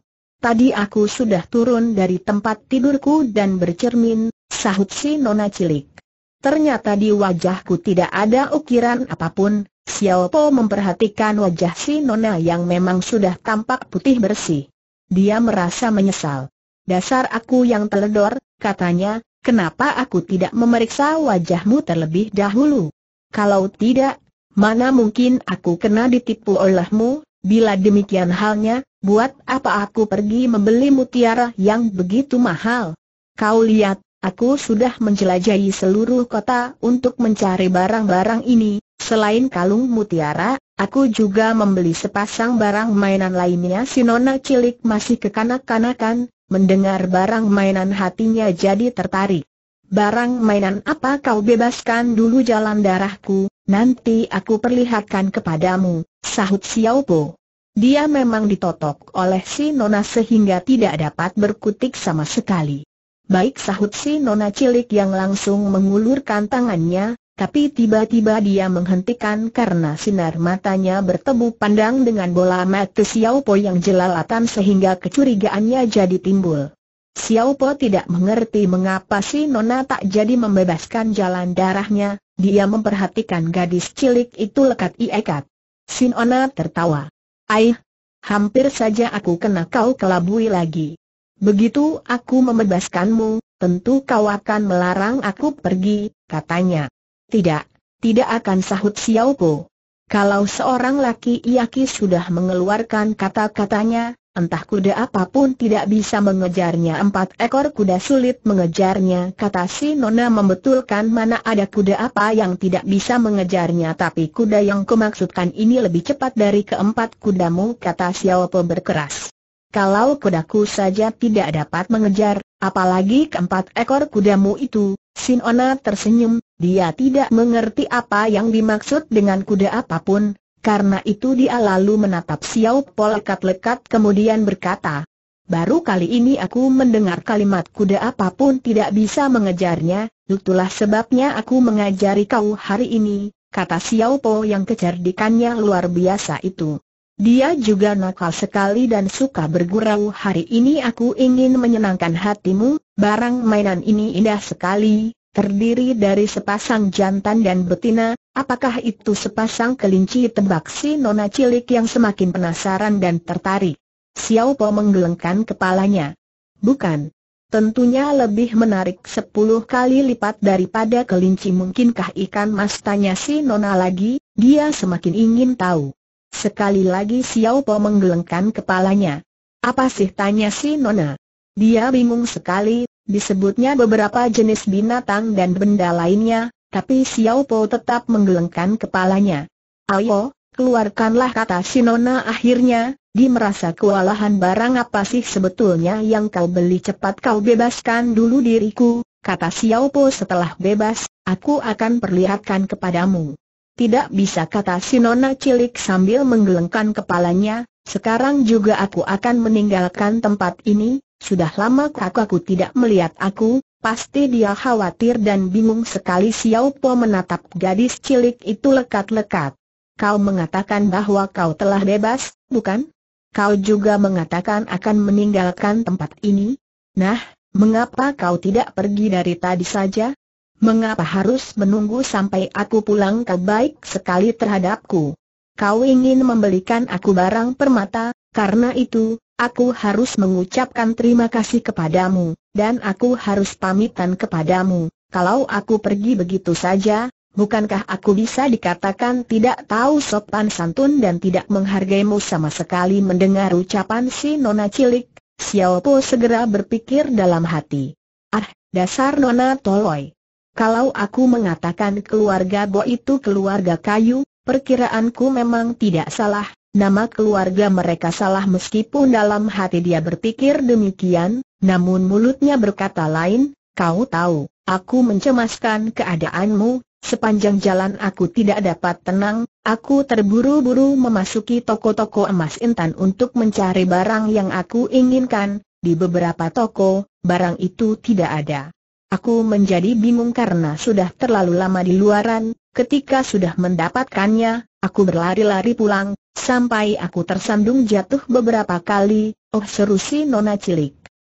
Tadi aku sudah turun dari tempat tidurku dan bercermin, sahut si nona cilik. Ternyata di wajahku tidak ada ukiran apapun, Xiao Po memperhatikan wajah si nona yang memang sudah tampak putih bersih. Dia merasa menyesal. Dasar aku yang teledor, katanya, kenapa aku tidak memeriksa wajahmu terlebih dahulu? Kalau tidak, mana mungkin aku kena ditipu olehmu, bila demikian halnya, buat apa aku pergi membeli mutiara yang begitu mahal? Kau lihat, aku sudah menjelajahi seluruh kota untuk mencari barang-barang ini, selain kalung mutiara, Aku juga membeli sepasang barang mainan lainnya si nona cilik masih kekanak-kanakan, mendengar barang mainan hatinya jadi tertarik. Barang mainan apa kau bebaskan dulu jalan darahku, nanti aku perlihatkan kepadamu, sahut Xiao Xiaopo. Dia memang ditotok oleh si Nona sehingga tidak dapat berkutik sama sekali. Baik sahut si Nona cilik yang langsung mengulurkan tangannya, tapi tiba-tiba dia menghentikan karena sinar matanya bertemu pandang dengan bola mata Xiao Po yang jelalatan sehingga kecurigaannya jadi timbul. Xiao Po tidak mengerti mengapa si Nona tak jadi membebaskan jalan darahnya, dia memperhatikan gadis cilik itu lekat iekat. Si Nona tertawa. Aih, hampir saja aku kena kau kelabui lagi. Begitu aku membebaskanmu, tentu kau akan melarang aku pergi, katanya. Tidak, tidak akan sahut Xiao Po. Kalau seorang laki-laki sudah mengeluarkan kata-katanya, entah kuda apapun tidak bisa mengejarnya empat ekor kuda sulit mengejarnya kata si Nona membetulkan mana ada kuda apa yang tidak bisa mengejarnya tapi kuda yang kumaksudkan ini lebih cepat dari keempat kudamu kata Xiao berkeras. Kalau kudaku saja tidak dapat mengejar, apalagi keempat ekor kudamu itu, Sin Ona tersenyum, dia tidak mengerti apa yang dimaksud dengan kuda apapun, karena itu dia lalu menatap Xiao Po lekat-lekat kemudian berkata, Baru kali ini aku mendengar kalimat kuda apapun tidak bisa mengejarnya, itulah sebabnya aku mengajari kau hari ini, kata Xiao Po yang kecerdikannya luar biasa itu. Dia juga nakal sekali dan suka bergurau hari ini aku ingin menyenangkan hatimu, barang mainan ini indah sekali, terdiri dari sepasang jantan dan betina, apakah itu sepasang kelinci tebak si nona cilik yang semakin penasaran dan tertarik. Xiao Po menggelengkan kepalanya. Bukan. Tentunya lebih menarik sepuluh kali lipat daripada kelinci mungkinkah ikan mas tanya si nona lagi, dia semakin ingin tahu. Sekali lagi Xiao Po menggelengkan kepalanya. Apa sih tanya si Nona? Dia bingung sekali, disebutnya beberapa jenis binatang dan benda lainnya, tapi Xiao Po tetap menggelengkan kepalanya. Ayo, keluarkanlah kata si Nona akhirnya, di merasa kewalahan barang apa sih sebetulnya yang kau beli cepat kau bebaskan dulu diriku, kata Xiao Po setelah bebas, aku akan perlihatkan kepadamu. Tidak bisa kata si nona cilik sambil menggelengkan kepalanya, sekarang juga aku akan meninggalkan tempat ini, sudah lama kakakku tidak melihat aku, pasti dia khawatir dan bingung sekali Xiao Po menatap gadis cilik itu lekat-lekat. Kau mengatakan bahwa kau telah bebas, bukan? Kau juga mengatakan akan meninggalkan tempat ini? Nah, mengapa kau tidak pergi dari tadi saja? Mengapa harus menunggu sampai aku pulang kau baik sekali terhadapku? Kau ingin membelikan aku barang permata, karena itu, aku harus mengucapkan terima kasih kepadamu, dan aku harus pamitan kepadamu. Kalau aku pergi begitu saja, bukankah aku bisa dikatakan tidak tahu sopan santun dan tidak menghargaimu sama sekali mendengar ucapan si nona cilik? Xiao Po segera berpikir dalam hati. Ah, dasar nona toloi. Kalau aku mengatakan keluarga Bo itu keluarga kayu, perkiraanku memang tidak salah, nama keluarga mereka salah meskipun dalam hati dia berpikir demikian, namun mulutnya berkata lain, kau tahu, aku mencemaskan keadaanmu, sepanjang jalan aku tidak dapat tenang, aku terburu-buru memasuki toko-toko emas intan untuk mencari barang yang aku inginkan, di beberapa toko, barang itu tidak ada. Aku menjadi bingung karena sudah terlalu lama di luaran, ketika sudah mendapatkannya, aku berlari-lari pulang, sampai aku tersandung jatuh beberapa kali, oh seru si nona cilik.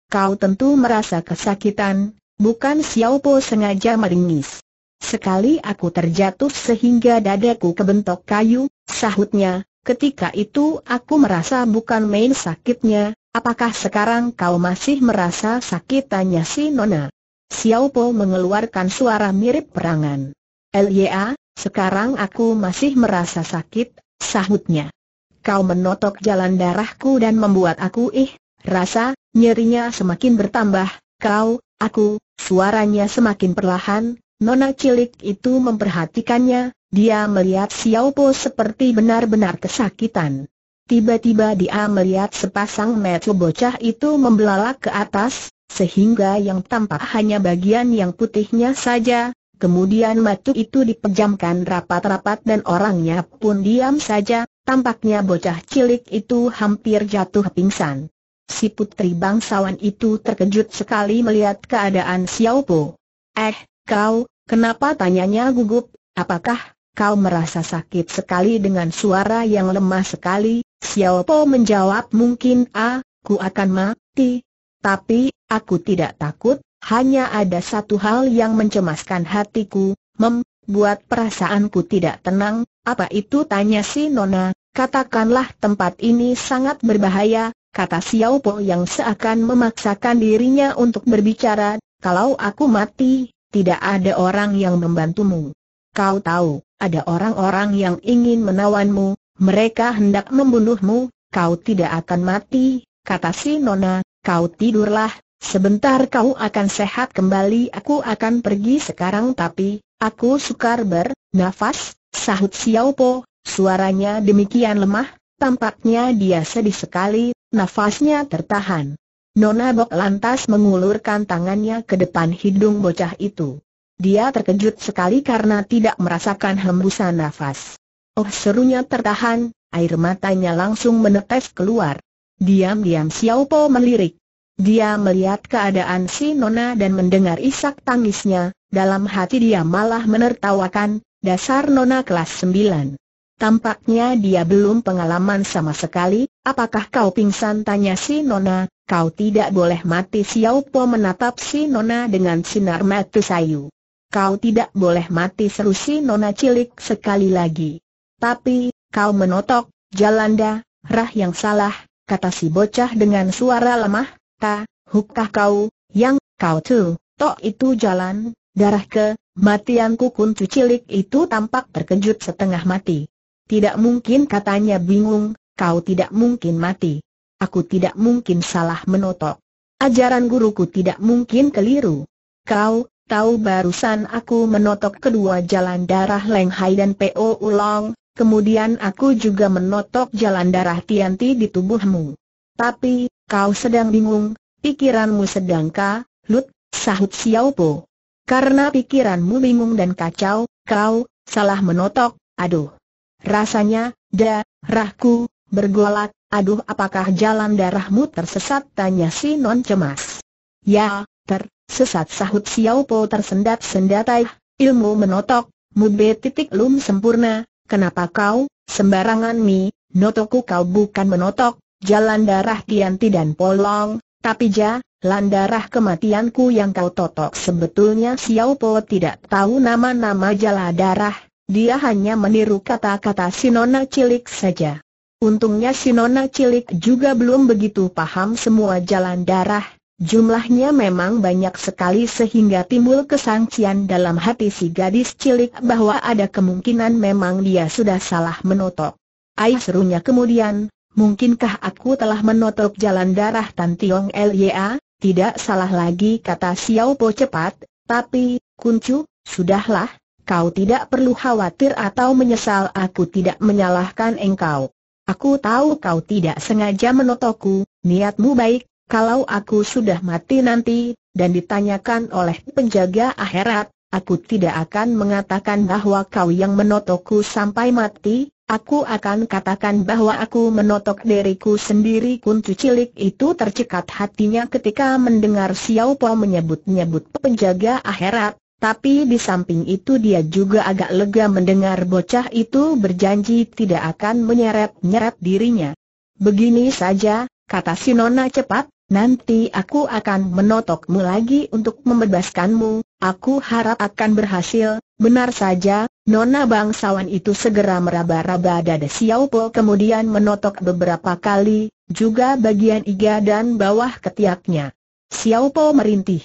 Kau tentu merasa kesakitan, bukan Xiaopo sengaja meringis. Sekali aku terjatuh sehingga dadaku kebentok kayu, sahutnya, ketika itu aku merasa bukan main sakitnya, apakah sekarang kau masih merasa sakit tanya si nona. Xiao Po mengeluarkan suara mirip perangan. "Lya, sekarang aku masih merasa sakit, sahutnya. Kau menotok jalan darahku dan membuat aku ih, rasa, nyerinya semakin bertambah, kau, aku, suaranya semakin perlahan, nona cilik itu memperhatikannya, dia melihat Xiao Po seperti benar-benar kesakitan. Tiba-tiba dia melihat sepasang mata bocah itu membelalak ke atas, sehingga yang tampak hanya bagian yang putihnya saja, kemudian matu itu dipejamkan rapat-rapat dan orangnya pun diam saja, tampaknya bocah cilik itu hampir jatuh pingsan. Si putri bangsawan itu terkejut sekali melihat keadaan Xiao Po. Eh, kau, kenapa tanyanya gugup, apakah kau merasa sakit sekali dengan suara yang lemah sekali? Xiao Po menjawab mungkin aku ah, ku akan mati, tapi, aku tidak takut, hanya ada satu hal yang mencemaskan hatiku, membuat perasaanku tidak tenang, apa itu tanya si Nona, katakanlah tempat ini sangat berbahaya, kata Xiao Po yang seakan memaksakan dirinya untuk berbicara, kalau aku mati, tidak ada orang yang membantumu. Kau tahu, ada orang-orang yang ingin menawanmu, mereka hendak membunuhmu, kau tidak akan mati, kata si Nona, Kau tidurlah, sebentar kau akan sehat kembali Aku akan pergi sekarang tapi, aku sukar bernafas, sahut Xiao Po, Suaranya demikian lemah, tampaknya dia sedih sekali, nafasnya tertahan. Nona Bok lantas mengulurkan tangannya ke depan hidung bocah itu. Dia terkejut sekali karena tidak merasakan hembusan nafas. Oh serunya tertahan, air matanya langsung menetes keluar. Diam-diam Xiao Po melirik. Dia melihat keadaan si Nona dan mendengar isak tangisnya, dalam hati dia malah menertawakan, dasar Nona kelas 9. Tampaknya dia belum pengalaman sama sekali, apakah kau pingsan tanya si Nona, kau tidak boleh mati Xiao Po menatap si Nona dengan sinar mata sayu. Kau tidak boleh mati seru si Nona cilik sekali lagi. Tapi, kau menotok, Jalanda, rah yang salah, kata si bocah dengan suara lemah, berkata, Hukah kau, yang, kau tuh, tok itu jalan, darah ke, matian kukun cilik itu tampak terkejut setengah mati. Tidak mungkin katanya bingung, kau tidak mungkin mati. Aku tidak mungkin salah menotok. Ajaran guruku tidak mungkin keliru. Kau, tahu barusan aku menotok kedua jalan darah Leng Hai dan P.O. Ulong, kemudian aku juga menotok jalan darah Tianti di tubuhmu. Tapi, Kau sedang bingung, pikiranmu sedang kah? Lut, sahut Xiao Xiaopo. Karena pikiranmu bingung dan kacau, kau, salah menotok, aduh. Rasanya, da, rahku, bergolak, aduh apakah jalan darahmu tersesat tanya si non cemas. Ya, tersesat sahut Xiao Xiaopo tersendat sendatai ilmu menotok, mube titik lum sempurna, kenapa kau, sembarangan mi, notoku kau bukan menotok, jalan darah Tianti dan Polong, tapi ja, lan darah kematianku yang kau totok sebetulnya Xiao Po tidak tahu nama-nama jala darah, dia hanya meniru kata-kata Sinona Cilik saja. Untungnya Sinona Cilik juga belum begitu paham semua jalan darah, jumlahnya memang banyak sekali sehingga timbul kesangsian dalam hati si gadis cilik bahwa ada kemungkinan memang dia sudah salah menotok. Ayah serunya kemudian, mungkinkah aku telah menotok jalan darah Tan Tiong Lya? Tidak salah lagi kata Xiao Po cepat, tapi, Kuncu, sudahlah, kau tidak perlu khawatir atau menyesal aku tidak menyalahkan engkau. Aku tahu kau tidak sengaja menotokku, niatmu baik, kalau aku sudah mati nanti, dan ditanyakan oleh penjaga akhirat, aku tidak akan mengatakan bahwa kau yang menotokku sampai mati, Aku akan katakan bahwa aku menotok diriku sendiri kuncu cilik itu tercekat hatinya ketika mendengar Xiao Po menyebut-nyebut penjaga akhirat, tapi di samping itu dia juga agak lega mendengar bocah itu berjanji tidak akan menyeret-nyeret dirinya. Begini saja, kata si Nona cepat, nanti aku akan menotokmu lagi untuk membebaskanmu, aku harap akan berhasil, Benar saja, Nona bangsawan itu segera meraba-raba dada Xiao Po kemudian menotok beberapa kali, juga bagian iga dan bawah ketiaknya. Xiao Po merintih.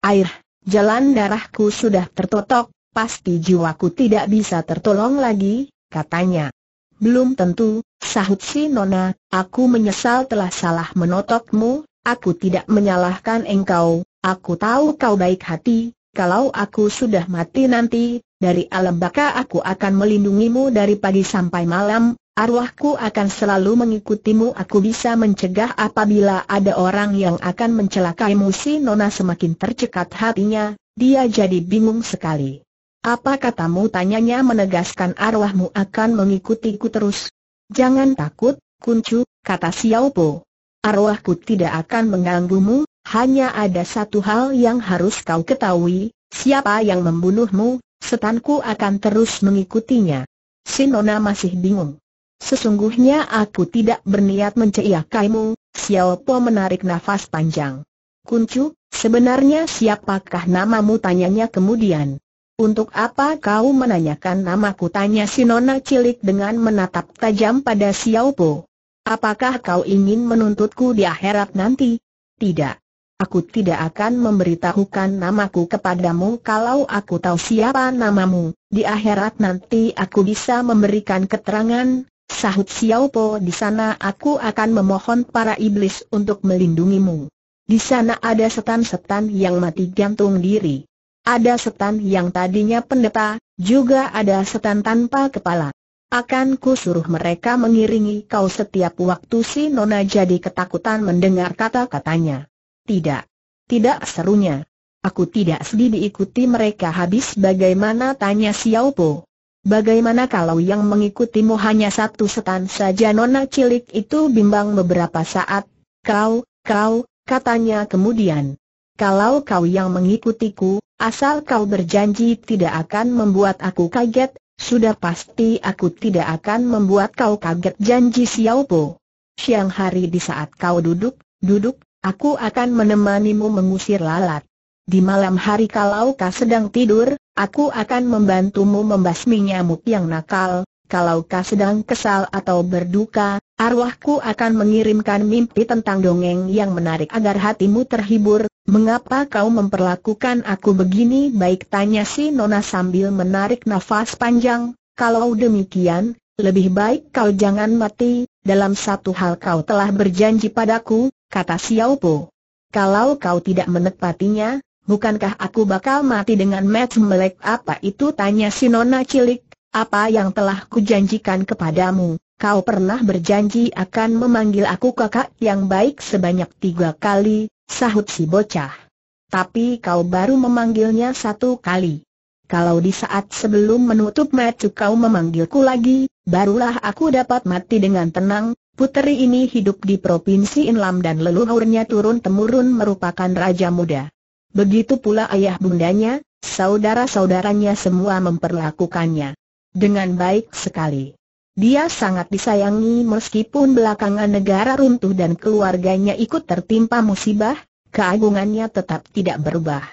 Air, jalan darahku sudah tertotok, pasti jiwaku tidak bisa tertolong lagi, katanya. Belum tentu, sahut si Nona, aku menyesal telah salah menotokmu, aku tidak menyalahkan engkau, aku tahu kau baik hati, kalau aku sudah mati nanti, dari alam baka aku akan melindungimu dari pagi sampai malam, arwahku akan selalu mengikutimu aku bisa mencegah apabila ada orang yang akan mencelakaimu si Nona semakin tercekat hatinya, dia jadi bingung sekali. Apa katamu tanyanya menegaskan arwahmu akan mengikutiku terus. Jangan takut, kuncu, kata Xiao Po. Arwahku tidak akan mengganggumu, hanya ada satu hal yang harus kau ketahui, siapa yang membunuhmu, setanku akan terus mengikutinya. Sinona masih bingung. Sesungguhnya aku tidak berniat menceiakaimu, Xiao Po menarik nafas panjang. Kuncu, sebenarnya siapakah namamu tanyanya kemudian. Untuk apa kau menanyakan namaku tanya Sinona cilik dengan menatap tajam pada Xiao Po. Apakah kau ingin menuntutku di akhirat nanti? Tidak. Aku tidak akan memberitahukan namaku kepadamu kalau aku tahu siapa namamu. Di akhirat nanti aku bisa memberikan keterangan, sahut Xiao Po. di sana aku akan memohon para iblis untuk melindungimu. Di sana ada setan-setan yang mati gantung diri. Ada setan yang tadinya pendeta, juga ada setan tanpa kepala. Akan ku suruh mereka mengiringi kau setiap waktu si Nona jadi ketakutan mendengar kata-katanya. Tidak. Tidak serunya. Aku tidak sedih diikuti mereka habis bagaimana tanya Xiao Po. Bagaimana kalau yang mengikutimu hanya satu setan saja nona cilik itu bimbang beberapa saat. Kau, kau, katanya kemudian. Kalau kau yang mengikutiku, asal kau berjanji tidak akan membuat aku kaget, sudah pasti aku tidak akan membuat kau kaget janji Xiao Po. Siang hari di saat kau duduk, duduk, Aku akan menemanimu mengusir lalat. Di malam hari kalau kau sedang tidur, aku akan membantumu membasmi nyamuk yang nakal. Kalau kau sedang kesal atau berduka, arwahku akan mengirimkan mimpi tentang dongeng yang menarik agar hatimu terhibur. Mengapa kau memperlakukan aku begini? Baik tanya si Nona sambil menarik nafas panjang. Kalau demikian, lebih baik kau jangan mati. Dalam satu hal kau telah berjanji padaku, kata Xiao Po. Kalau kau tidak menepatinya, bukankah aku bakal mati dengan match melek apa itu tanya si nona cilik, apa yang telah kujanjikan kepadamu, kau pernah berjanji akan memanggil aku kakak yang baik sebanyak tiga kali, sahut si bocah. Tapi kau baru memanggilnya satu kali. Kalau di saat sebelum menutup mata kau memanggilku lagi, barulah aku dapat mati dengan tenang, Puteri ini hidup di Provinsi Inlam dan leluhurnya turun-temurun merupakan raja muda. Begitu pula ayah bundanya, saudara-saudaranya semua memperlakukannya dengan baik sekali. Dia sangat disayangi meskipun belakangan negara runtuh dan keluarganya ikut tertimpa musibah, keagungannya tetap tidak berubah.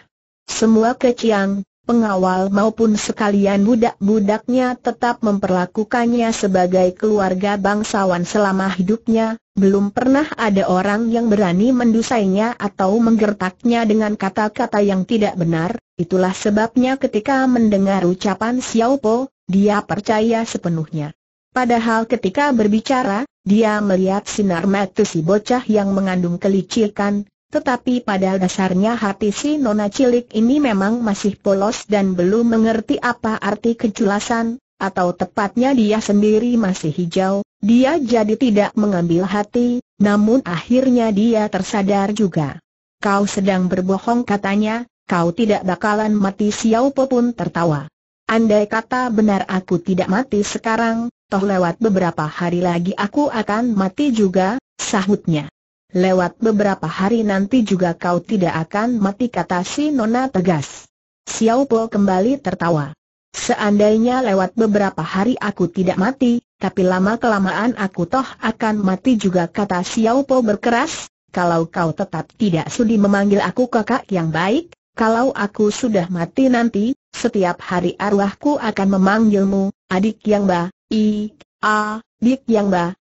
Semua keciang, pengawal maupun sekalian budak-budaknya tetap memperlakukannya sebagai keluarga bangsawan selama hidupnya, belum pernah ada orang yang berani mendusainya atau menggertaknya dengan kata-kata yang tidak benar, itulah sebabnya ketika mendengar ucapan Xiao Po, dia percaya sepenuhnya. Padahal ketika berbicara, dia melihat sinar mata si bocah yang mengandung kelicikan, tetapi pada dasarnya hati si nona cilik ini memang masih polos dan belum mengerti apa arti kejelasan, atau tepatnya dia sendiri masih hijau, dia jadi tidak mengambil hati, namun akhirnya dia tersadar juga. Kau sedang berbohong katanya, kau tidak bakalan mati Xiao pun tertawa. Andai kata benar aku tidak mati sekarang, toh lewat beberapa hari lagi aku akan mati juga, sahutnya. Lewat beberapa hari nanti juga kau tidak akan mati kata si Nona tegas. Xiao Po kembali tertawa. Seandainya lewat beberapa hari aku tidak mati, tapi lama-kelamaan aku toh akan mati juga kata Xiao Po berkeras, kalau kau tetap tidak sudi memanggil aku kakak yang baik, kalau aku sudah mati nanti, setiap hari arwahku akan memanggilmu, adik yang baik. i, a, yang ba,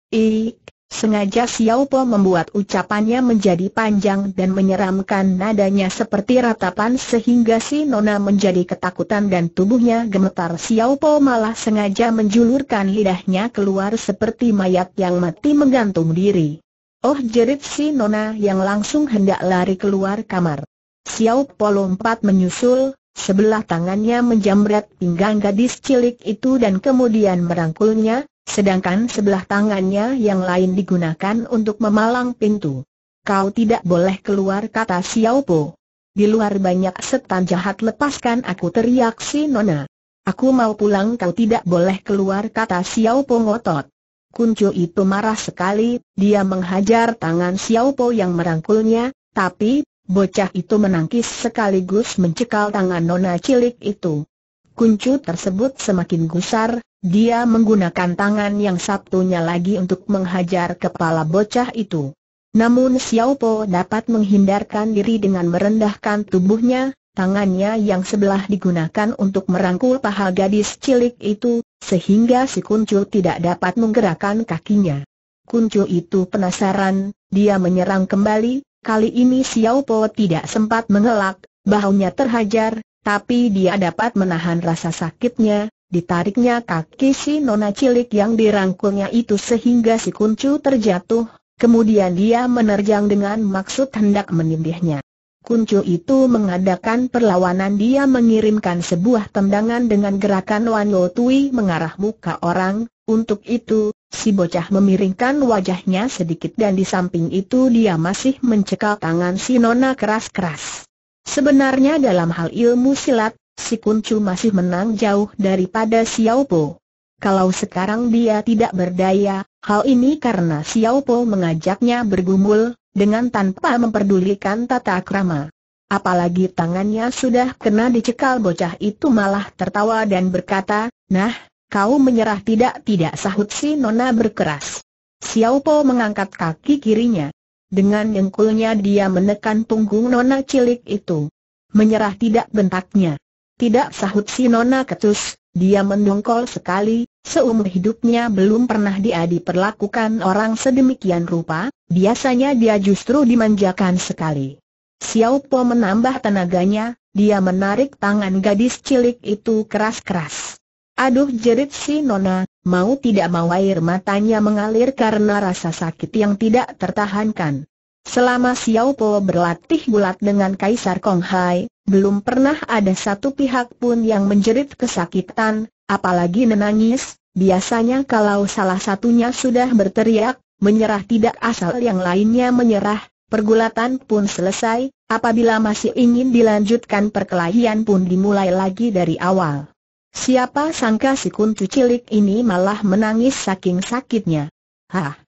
Sengaja Xiao Po membuat ucapannya menjadi panjang dan menyeramkan nadanya seperti ratapan sehingga si Nona menjadi ketakutan dan tubuhnya gemetar Xiao Po malah sengaja menjulurkan lidahnya keluar seperti mayat yang mati menggantung diri. Oh jerit si Nona yang langsung hendak lari keluar kamar. Xiao Po lompat menyusul, sebelah tangannya menjamret pinggang gadis cilik itu dan kemudian merangkulnya, Sedangkan sebelah tangannya yang lain digunakan untuk memalang pintu. Kau tidak boleh keluar kata Xiao Po. Di luar banyak setan jahat lepaskan aku teriak si Nona. Aku mau pulang kau tidak boleh keluar kata Xiao Po ngotot. Kuncu itu marah sekali, dia menghajar tangan Xiao Po yang merangkulnya, tapi, bocah itu menangkis sekaligus mencekal tangan nona cilik itu. Kuncu tersebut semakin gusar, dia menggunakan tangan yang satunya lagi untuk menghajar kepala bocah itu. Namun Xiao Po dapat menghindarkan diri dengan merendahkan tubuhnya, tangannya yang sebelah digunakan untuk merangkul paha gadis cilik itu, sehingga si kuncu tidak dapat menggerakkan kakinya. Kuncu itu penasaran, dia menyerang kembali, kali ini Xiao Po tidak sempat mengelak, bahunya terhajar, tapi dia dapat menahan rasa sakitnya, Ditariknya kaki si nona cilik yang dirangkulnya itu sehingga si kuncu terjatuh, kemudian dia menerjang dengan maksud hendak menindihnya. Kuncu itu mengadakan perlawanan dia mengirimkan sebuah tendangan dengan gerakan Wan Tui mengarah muka orang, untuk itu, si bocah memiringkan wajahnya sedikit dan di samping itu dia masih mencekal tangan si nona keras-keras. Sebenarnya dalam hal ilmu silat, si Kuncu masih menang jauh daripada Xiao Po. Kalau sekarang dia tidak berdaya, hal ini karena Xiao Po mengajaknya bergumul, dengan tanpa memperdulikan tata krama. Apalagi tangannya sudah kena dicekal bocah itu malah tertawa dan berkata, Nah, kau menyerah tidak-tidak sahut si Nona berkeras. Xiao Po mengangkat kaki kirinya. Dengan dengkulnya dia menekan punggung Nona cilik itu. Menyerah tidak bentaknya. Tidak sahut si Nona Ketus, dia mendongkol sekali, seumur hidupnya belum pernah dia diperlakukan orang sedemikian rupa, biasanya dia justru dimanjakan sekali. Xiao Po menambah tenaganya, dia menarik tangan gadis cilik itu keras-keras. Aduh jerit si Nona, mau tidak mau air matanya mengalir karena rasa sakit yang tidak tertahankan. Selama Xiao Po berlatih gulat dengan Kaisar Kong Hai, belum pernah ada satu pihak pun yang menjerit kesakitan, apalagi menangis, biasanya kalau salah satunya sudah berteriak, menyerah tidak asal yang lainnya menyerah, pergulatan pun selesai, apabila masih ingin dilanjutkan perkelahian pun dimulai lagi dari awal. Siapa sangka si kuncu cilik ini malah menangis saking sakitnya. Hah!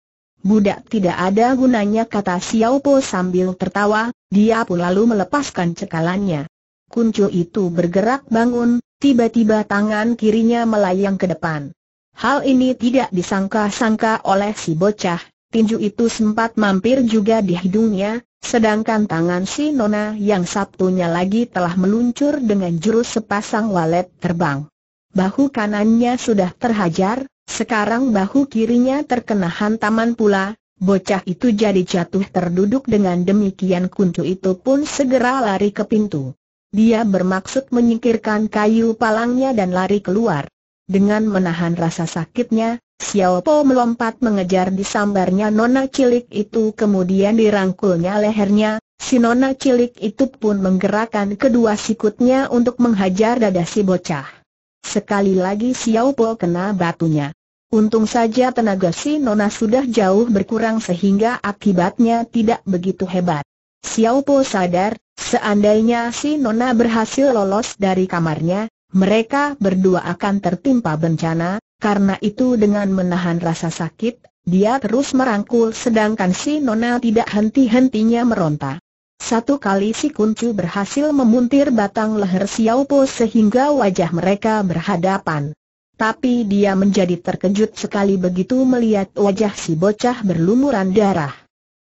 Budak tidak ada gunanya kata Xiao Po sambil tertawa, dia pun lalu melepaskan cekalannya. Kuncu itu bergerak bangun, tiba-tiba tangan kirinya melayang ke depan. Hal ini tidak disangka-sangka oleh si bocah, tinju itu sempat mampir juga di hidungnya, sedangkan tangan si Nona yang Sabtunya lagi telah meluncur dengan jurus sepasang walet terbang. Bahu kanannya sudah terhajar, sekarang bahu kirinya terkena hantaman pula, bocah itu jadi jatuh terduduk dengan demikian kuncu itu pun segera lari ke pintu. Dia bermaksud menyingkirkan kayu palangnya dan lari keluar. Dengan menahan rasa sakitnya, Xiao Po melompat mengejar disambarnya nona cilik itu kemudian dirangkulnya lehernya, si nona cilik itu pun menggerakkan kedua sikutnya untuk menghajar dada si bocah. Sekali lagi Xiao Po kena batunya. Untung saja tenaga si Nona sudah jauh berkurang sehingga akibatnya tidak begitu hebat. Xiao Po sadar, seandainya si Nona berhasil lolos dari kamarnya, mereka berdua akan tertimpa bencana, karena itu dengan menahan rasa sakit, dia terus merangkul sedangkan si Nona tidak henti-hentinya meronta. Satu kali si Kuncu berhasil memuntir batang leher Xiao Po sehingga wajah mereka berhadapan. Tapi dia menjadi terkejut sekali begitu melihat wajah si bocah berlumuran darah.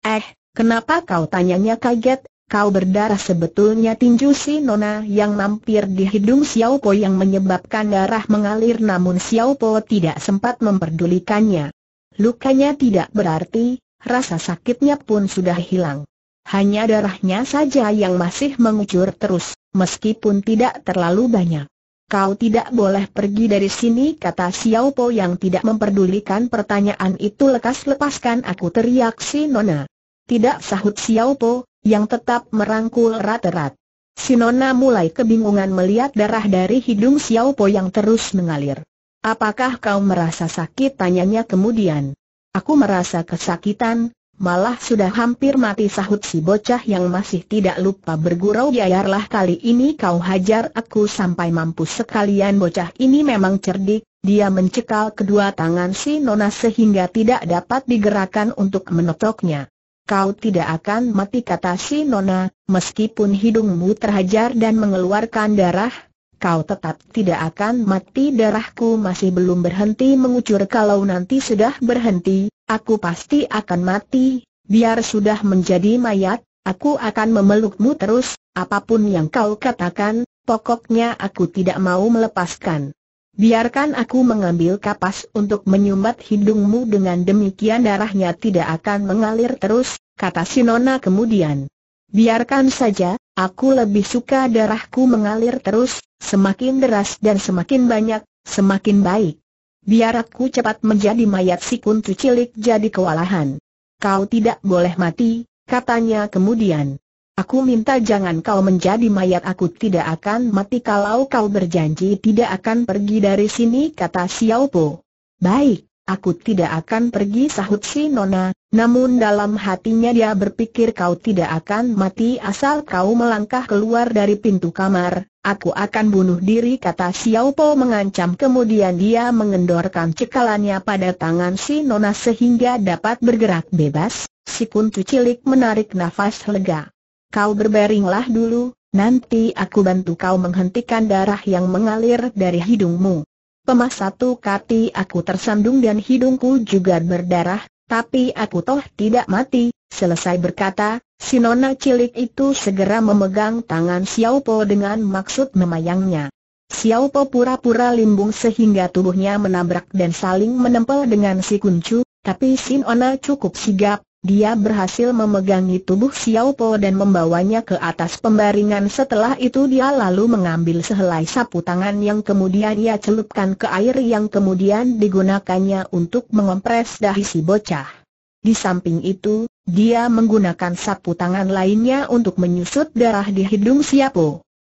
Eh, kenapa kau tanyanya kaget, kau berdarah sebetulnya tinju si Nona yang mampir di hidung Xiao Po yang menyebabkan darah mengalir namun Xiao Po tidak sempat memperdulikannya. Lukanya tidak berarti, rasa sakitnya pun sudah hilang. Hanya darahnya saja yang masih mengucur terus, meskipun tidak terlalu banyak. Kau tidak boleh pergi dari sini kata Xiao Po yang tidak memperdulikan pertanyaan itu lekas lepaskan aku teriak si Nona. Tidak sahut Xiao Po, yang tetap merangkul rat-rat. Si Nona mulai kebingungan melihat darah dari hidung Xiao Po yang terus mengalir. Apakah kau merasa sakit tanyanya kemudian. Aku merasa kesakitan, Malah sudah hampir mati sahut si bocah yang masih tidak lupa bergurau Biarlah kali ini kau hajar aku sampai mampus sekalian Bocah ini memang cerdik, dia mencekal kedua tangan si Nona sehingga tidak dapat digerakkan untuk menotoknya Kau tidak akan mati kata si Nona, meskipun hidungmu terhajar dan mengeluarkan darah kau tetap tidak akan mati darahku masih belum berhenti mengucur kalau nanti sudah berhenti, aku pasti akan mati, biar sudah menjadi mayat, aku akan memelukmu terus, apapun yang kau katakan, pokoknya aku tidak mau melepaskan. Biarkan aku mengambil kapas untuk menyumbat hidungmu dengan demikian darahnya tidak akan mengalir terus, kata Sinona kemudian. Biarkan saja, Aku lebih suka darahku mengalir terus, semakin deras dan semakin banyak, semakin baik. Biar aku cepat menjadi mayat si kuntu cilik jadi kewalahan. Kau tidak boleh mati, katanya kemudian. Aku minta jangan kau menjadi mayat aku tidak akan mati kalau kau berjanji tidak akan pergi dari sini kata Xiao Po. Baik, Aku tidak akan pergi sahut si Nona, namun dalam hatinya dia berpikir kau tidak akan mati asal kau melangkah keluar dari pintu kamar, aku akan bunuh diri kata Xiao Po mengancam kemudian dia mengendorkan cekalannya pada tangan si Nona sehingga dapat bergerak bebas, si kuncu cilik menarik nafas lega. Kau berbaringlah dulu, nanti aku bantu kau menghentikan darah yang mengalir dari hidungmu. Pemas satu kati aku tersandung dan hidungku juga berdarah, tapi aku toh tidak mati. Selesai berkata, si nona cilik itu segera memegang tangan Xiao Po dengan maksud memayangnya. Xiao Po pura-pura limbung sehingga tubuhnya menabrak dan saling menempel dengan si kuncu, tapi si nona cukup sigap, dia berhasil memegangi tubuh Xiao Po dan membawanya ke atas pembaringan setelah itu dia lalu mengambil sehelai sapu tangan yang kemudian ia celupkan ke air yang kemudian digunakannya untuk mengompres dahi si bocah. Di samping itu, dia menggunakan sapu tangan lainnya untuk menyusut darah di hidung Xiao Po.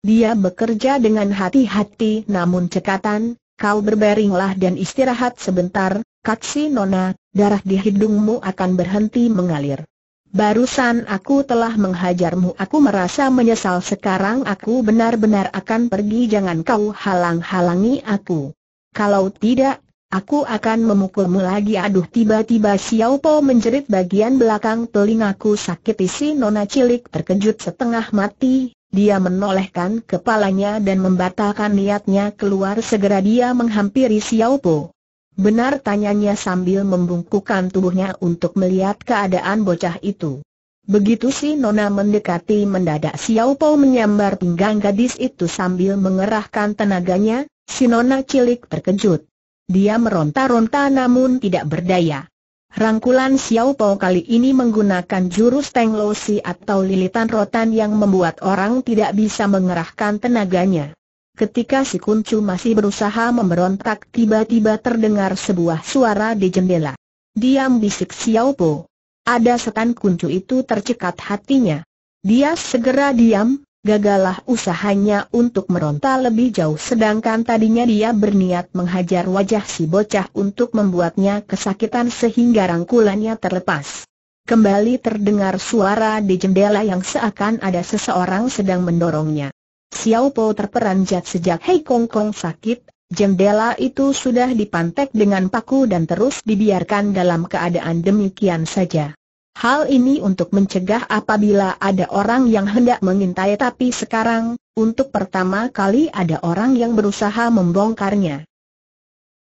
Dia bekerja dengan hati-hati namun cekatan, kau berbaringlah dan istirahat sebentar, Katsi Nona, darah di hidungmu akan berhenti mengalir. Barusan aku telah menghajarmu aku merasa menyesal sekarang aku benar-benar akan pergi jangan kau halang-halangi aku. Kalau tidak, aku akan memukulmu lagi aduh tiba-tiba Xiao Po menjerit bagian belakang telingaku sakit isi nona cilik terkejut setengah mati, dia menolehkan kepalanya dan membatalkan niatnya keluar segera dia menghampiri Xiao Po. Benar tanyanya sambil membungkukkan tubuhnya untuk melihat keadaan bocah itu. Begitu si Nona mendekati mendadak Xiao Pao menyambar pinggang gadis itu sambil mengerahkan tenaganya, si Nona cilik terkejut. Dia meronta-ronta namun tidak berdaya. Rangkulan Xiao Pao kali ini menggunakan jurus tenglosi atau lilitan rotan yang membuat orang tidak bisa mengerahkan tenaganya. Ketika si kuncu masih berusaha memberontak tiba-tiba terdengar sebuah suara di jendela. Diam bisik Xiao Po. Ada setan kuncu itu tercekat hatinya. Dia segera diam, gagalah usahanya untuk meronta lebih jauh sedangkan tadinya dia berniat menghajar wajah si bocah untuk membuatnya kesakitan sehingga rangkulannya terlepas. Kembali terdengar suara di jendela yang seakan ada seseorang sedang mendorongnya. Xiao Po terperanjat sejak Hei Kong Kong sakit, jendela itu sudah dipantek dengan paku dan terus dibiarkan dalam keadaan demikian saja. Hal ini untuk mencegah apabila ada orang yang hendak mengintai tapi sekarang, untuk pertama kali ada orang yang berusaha membongkarnya.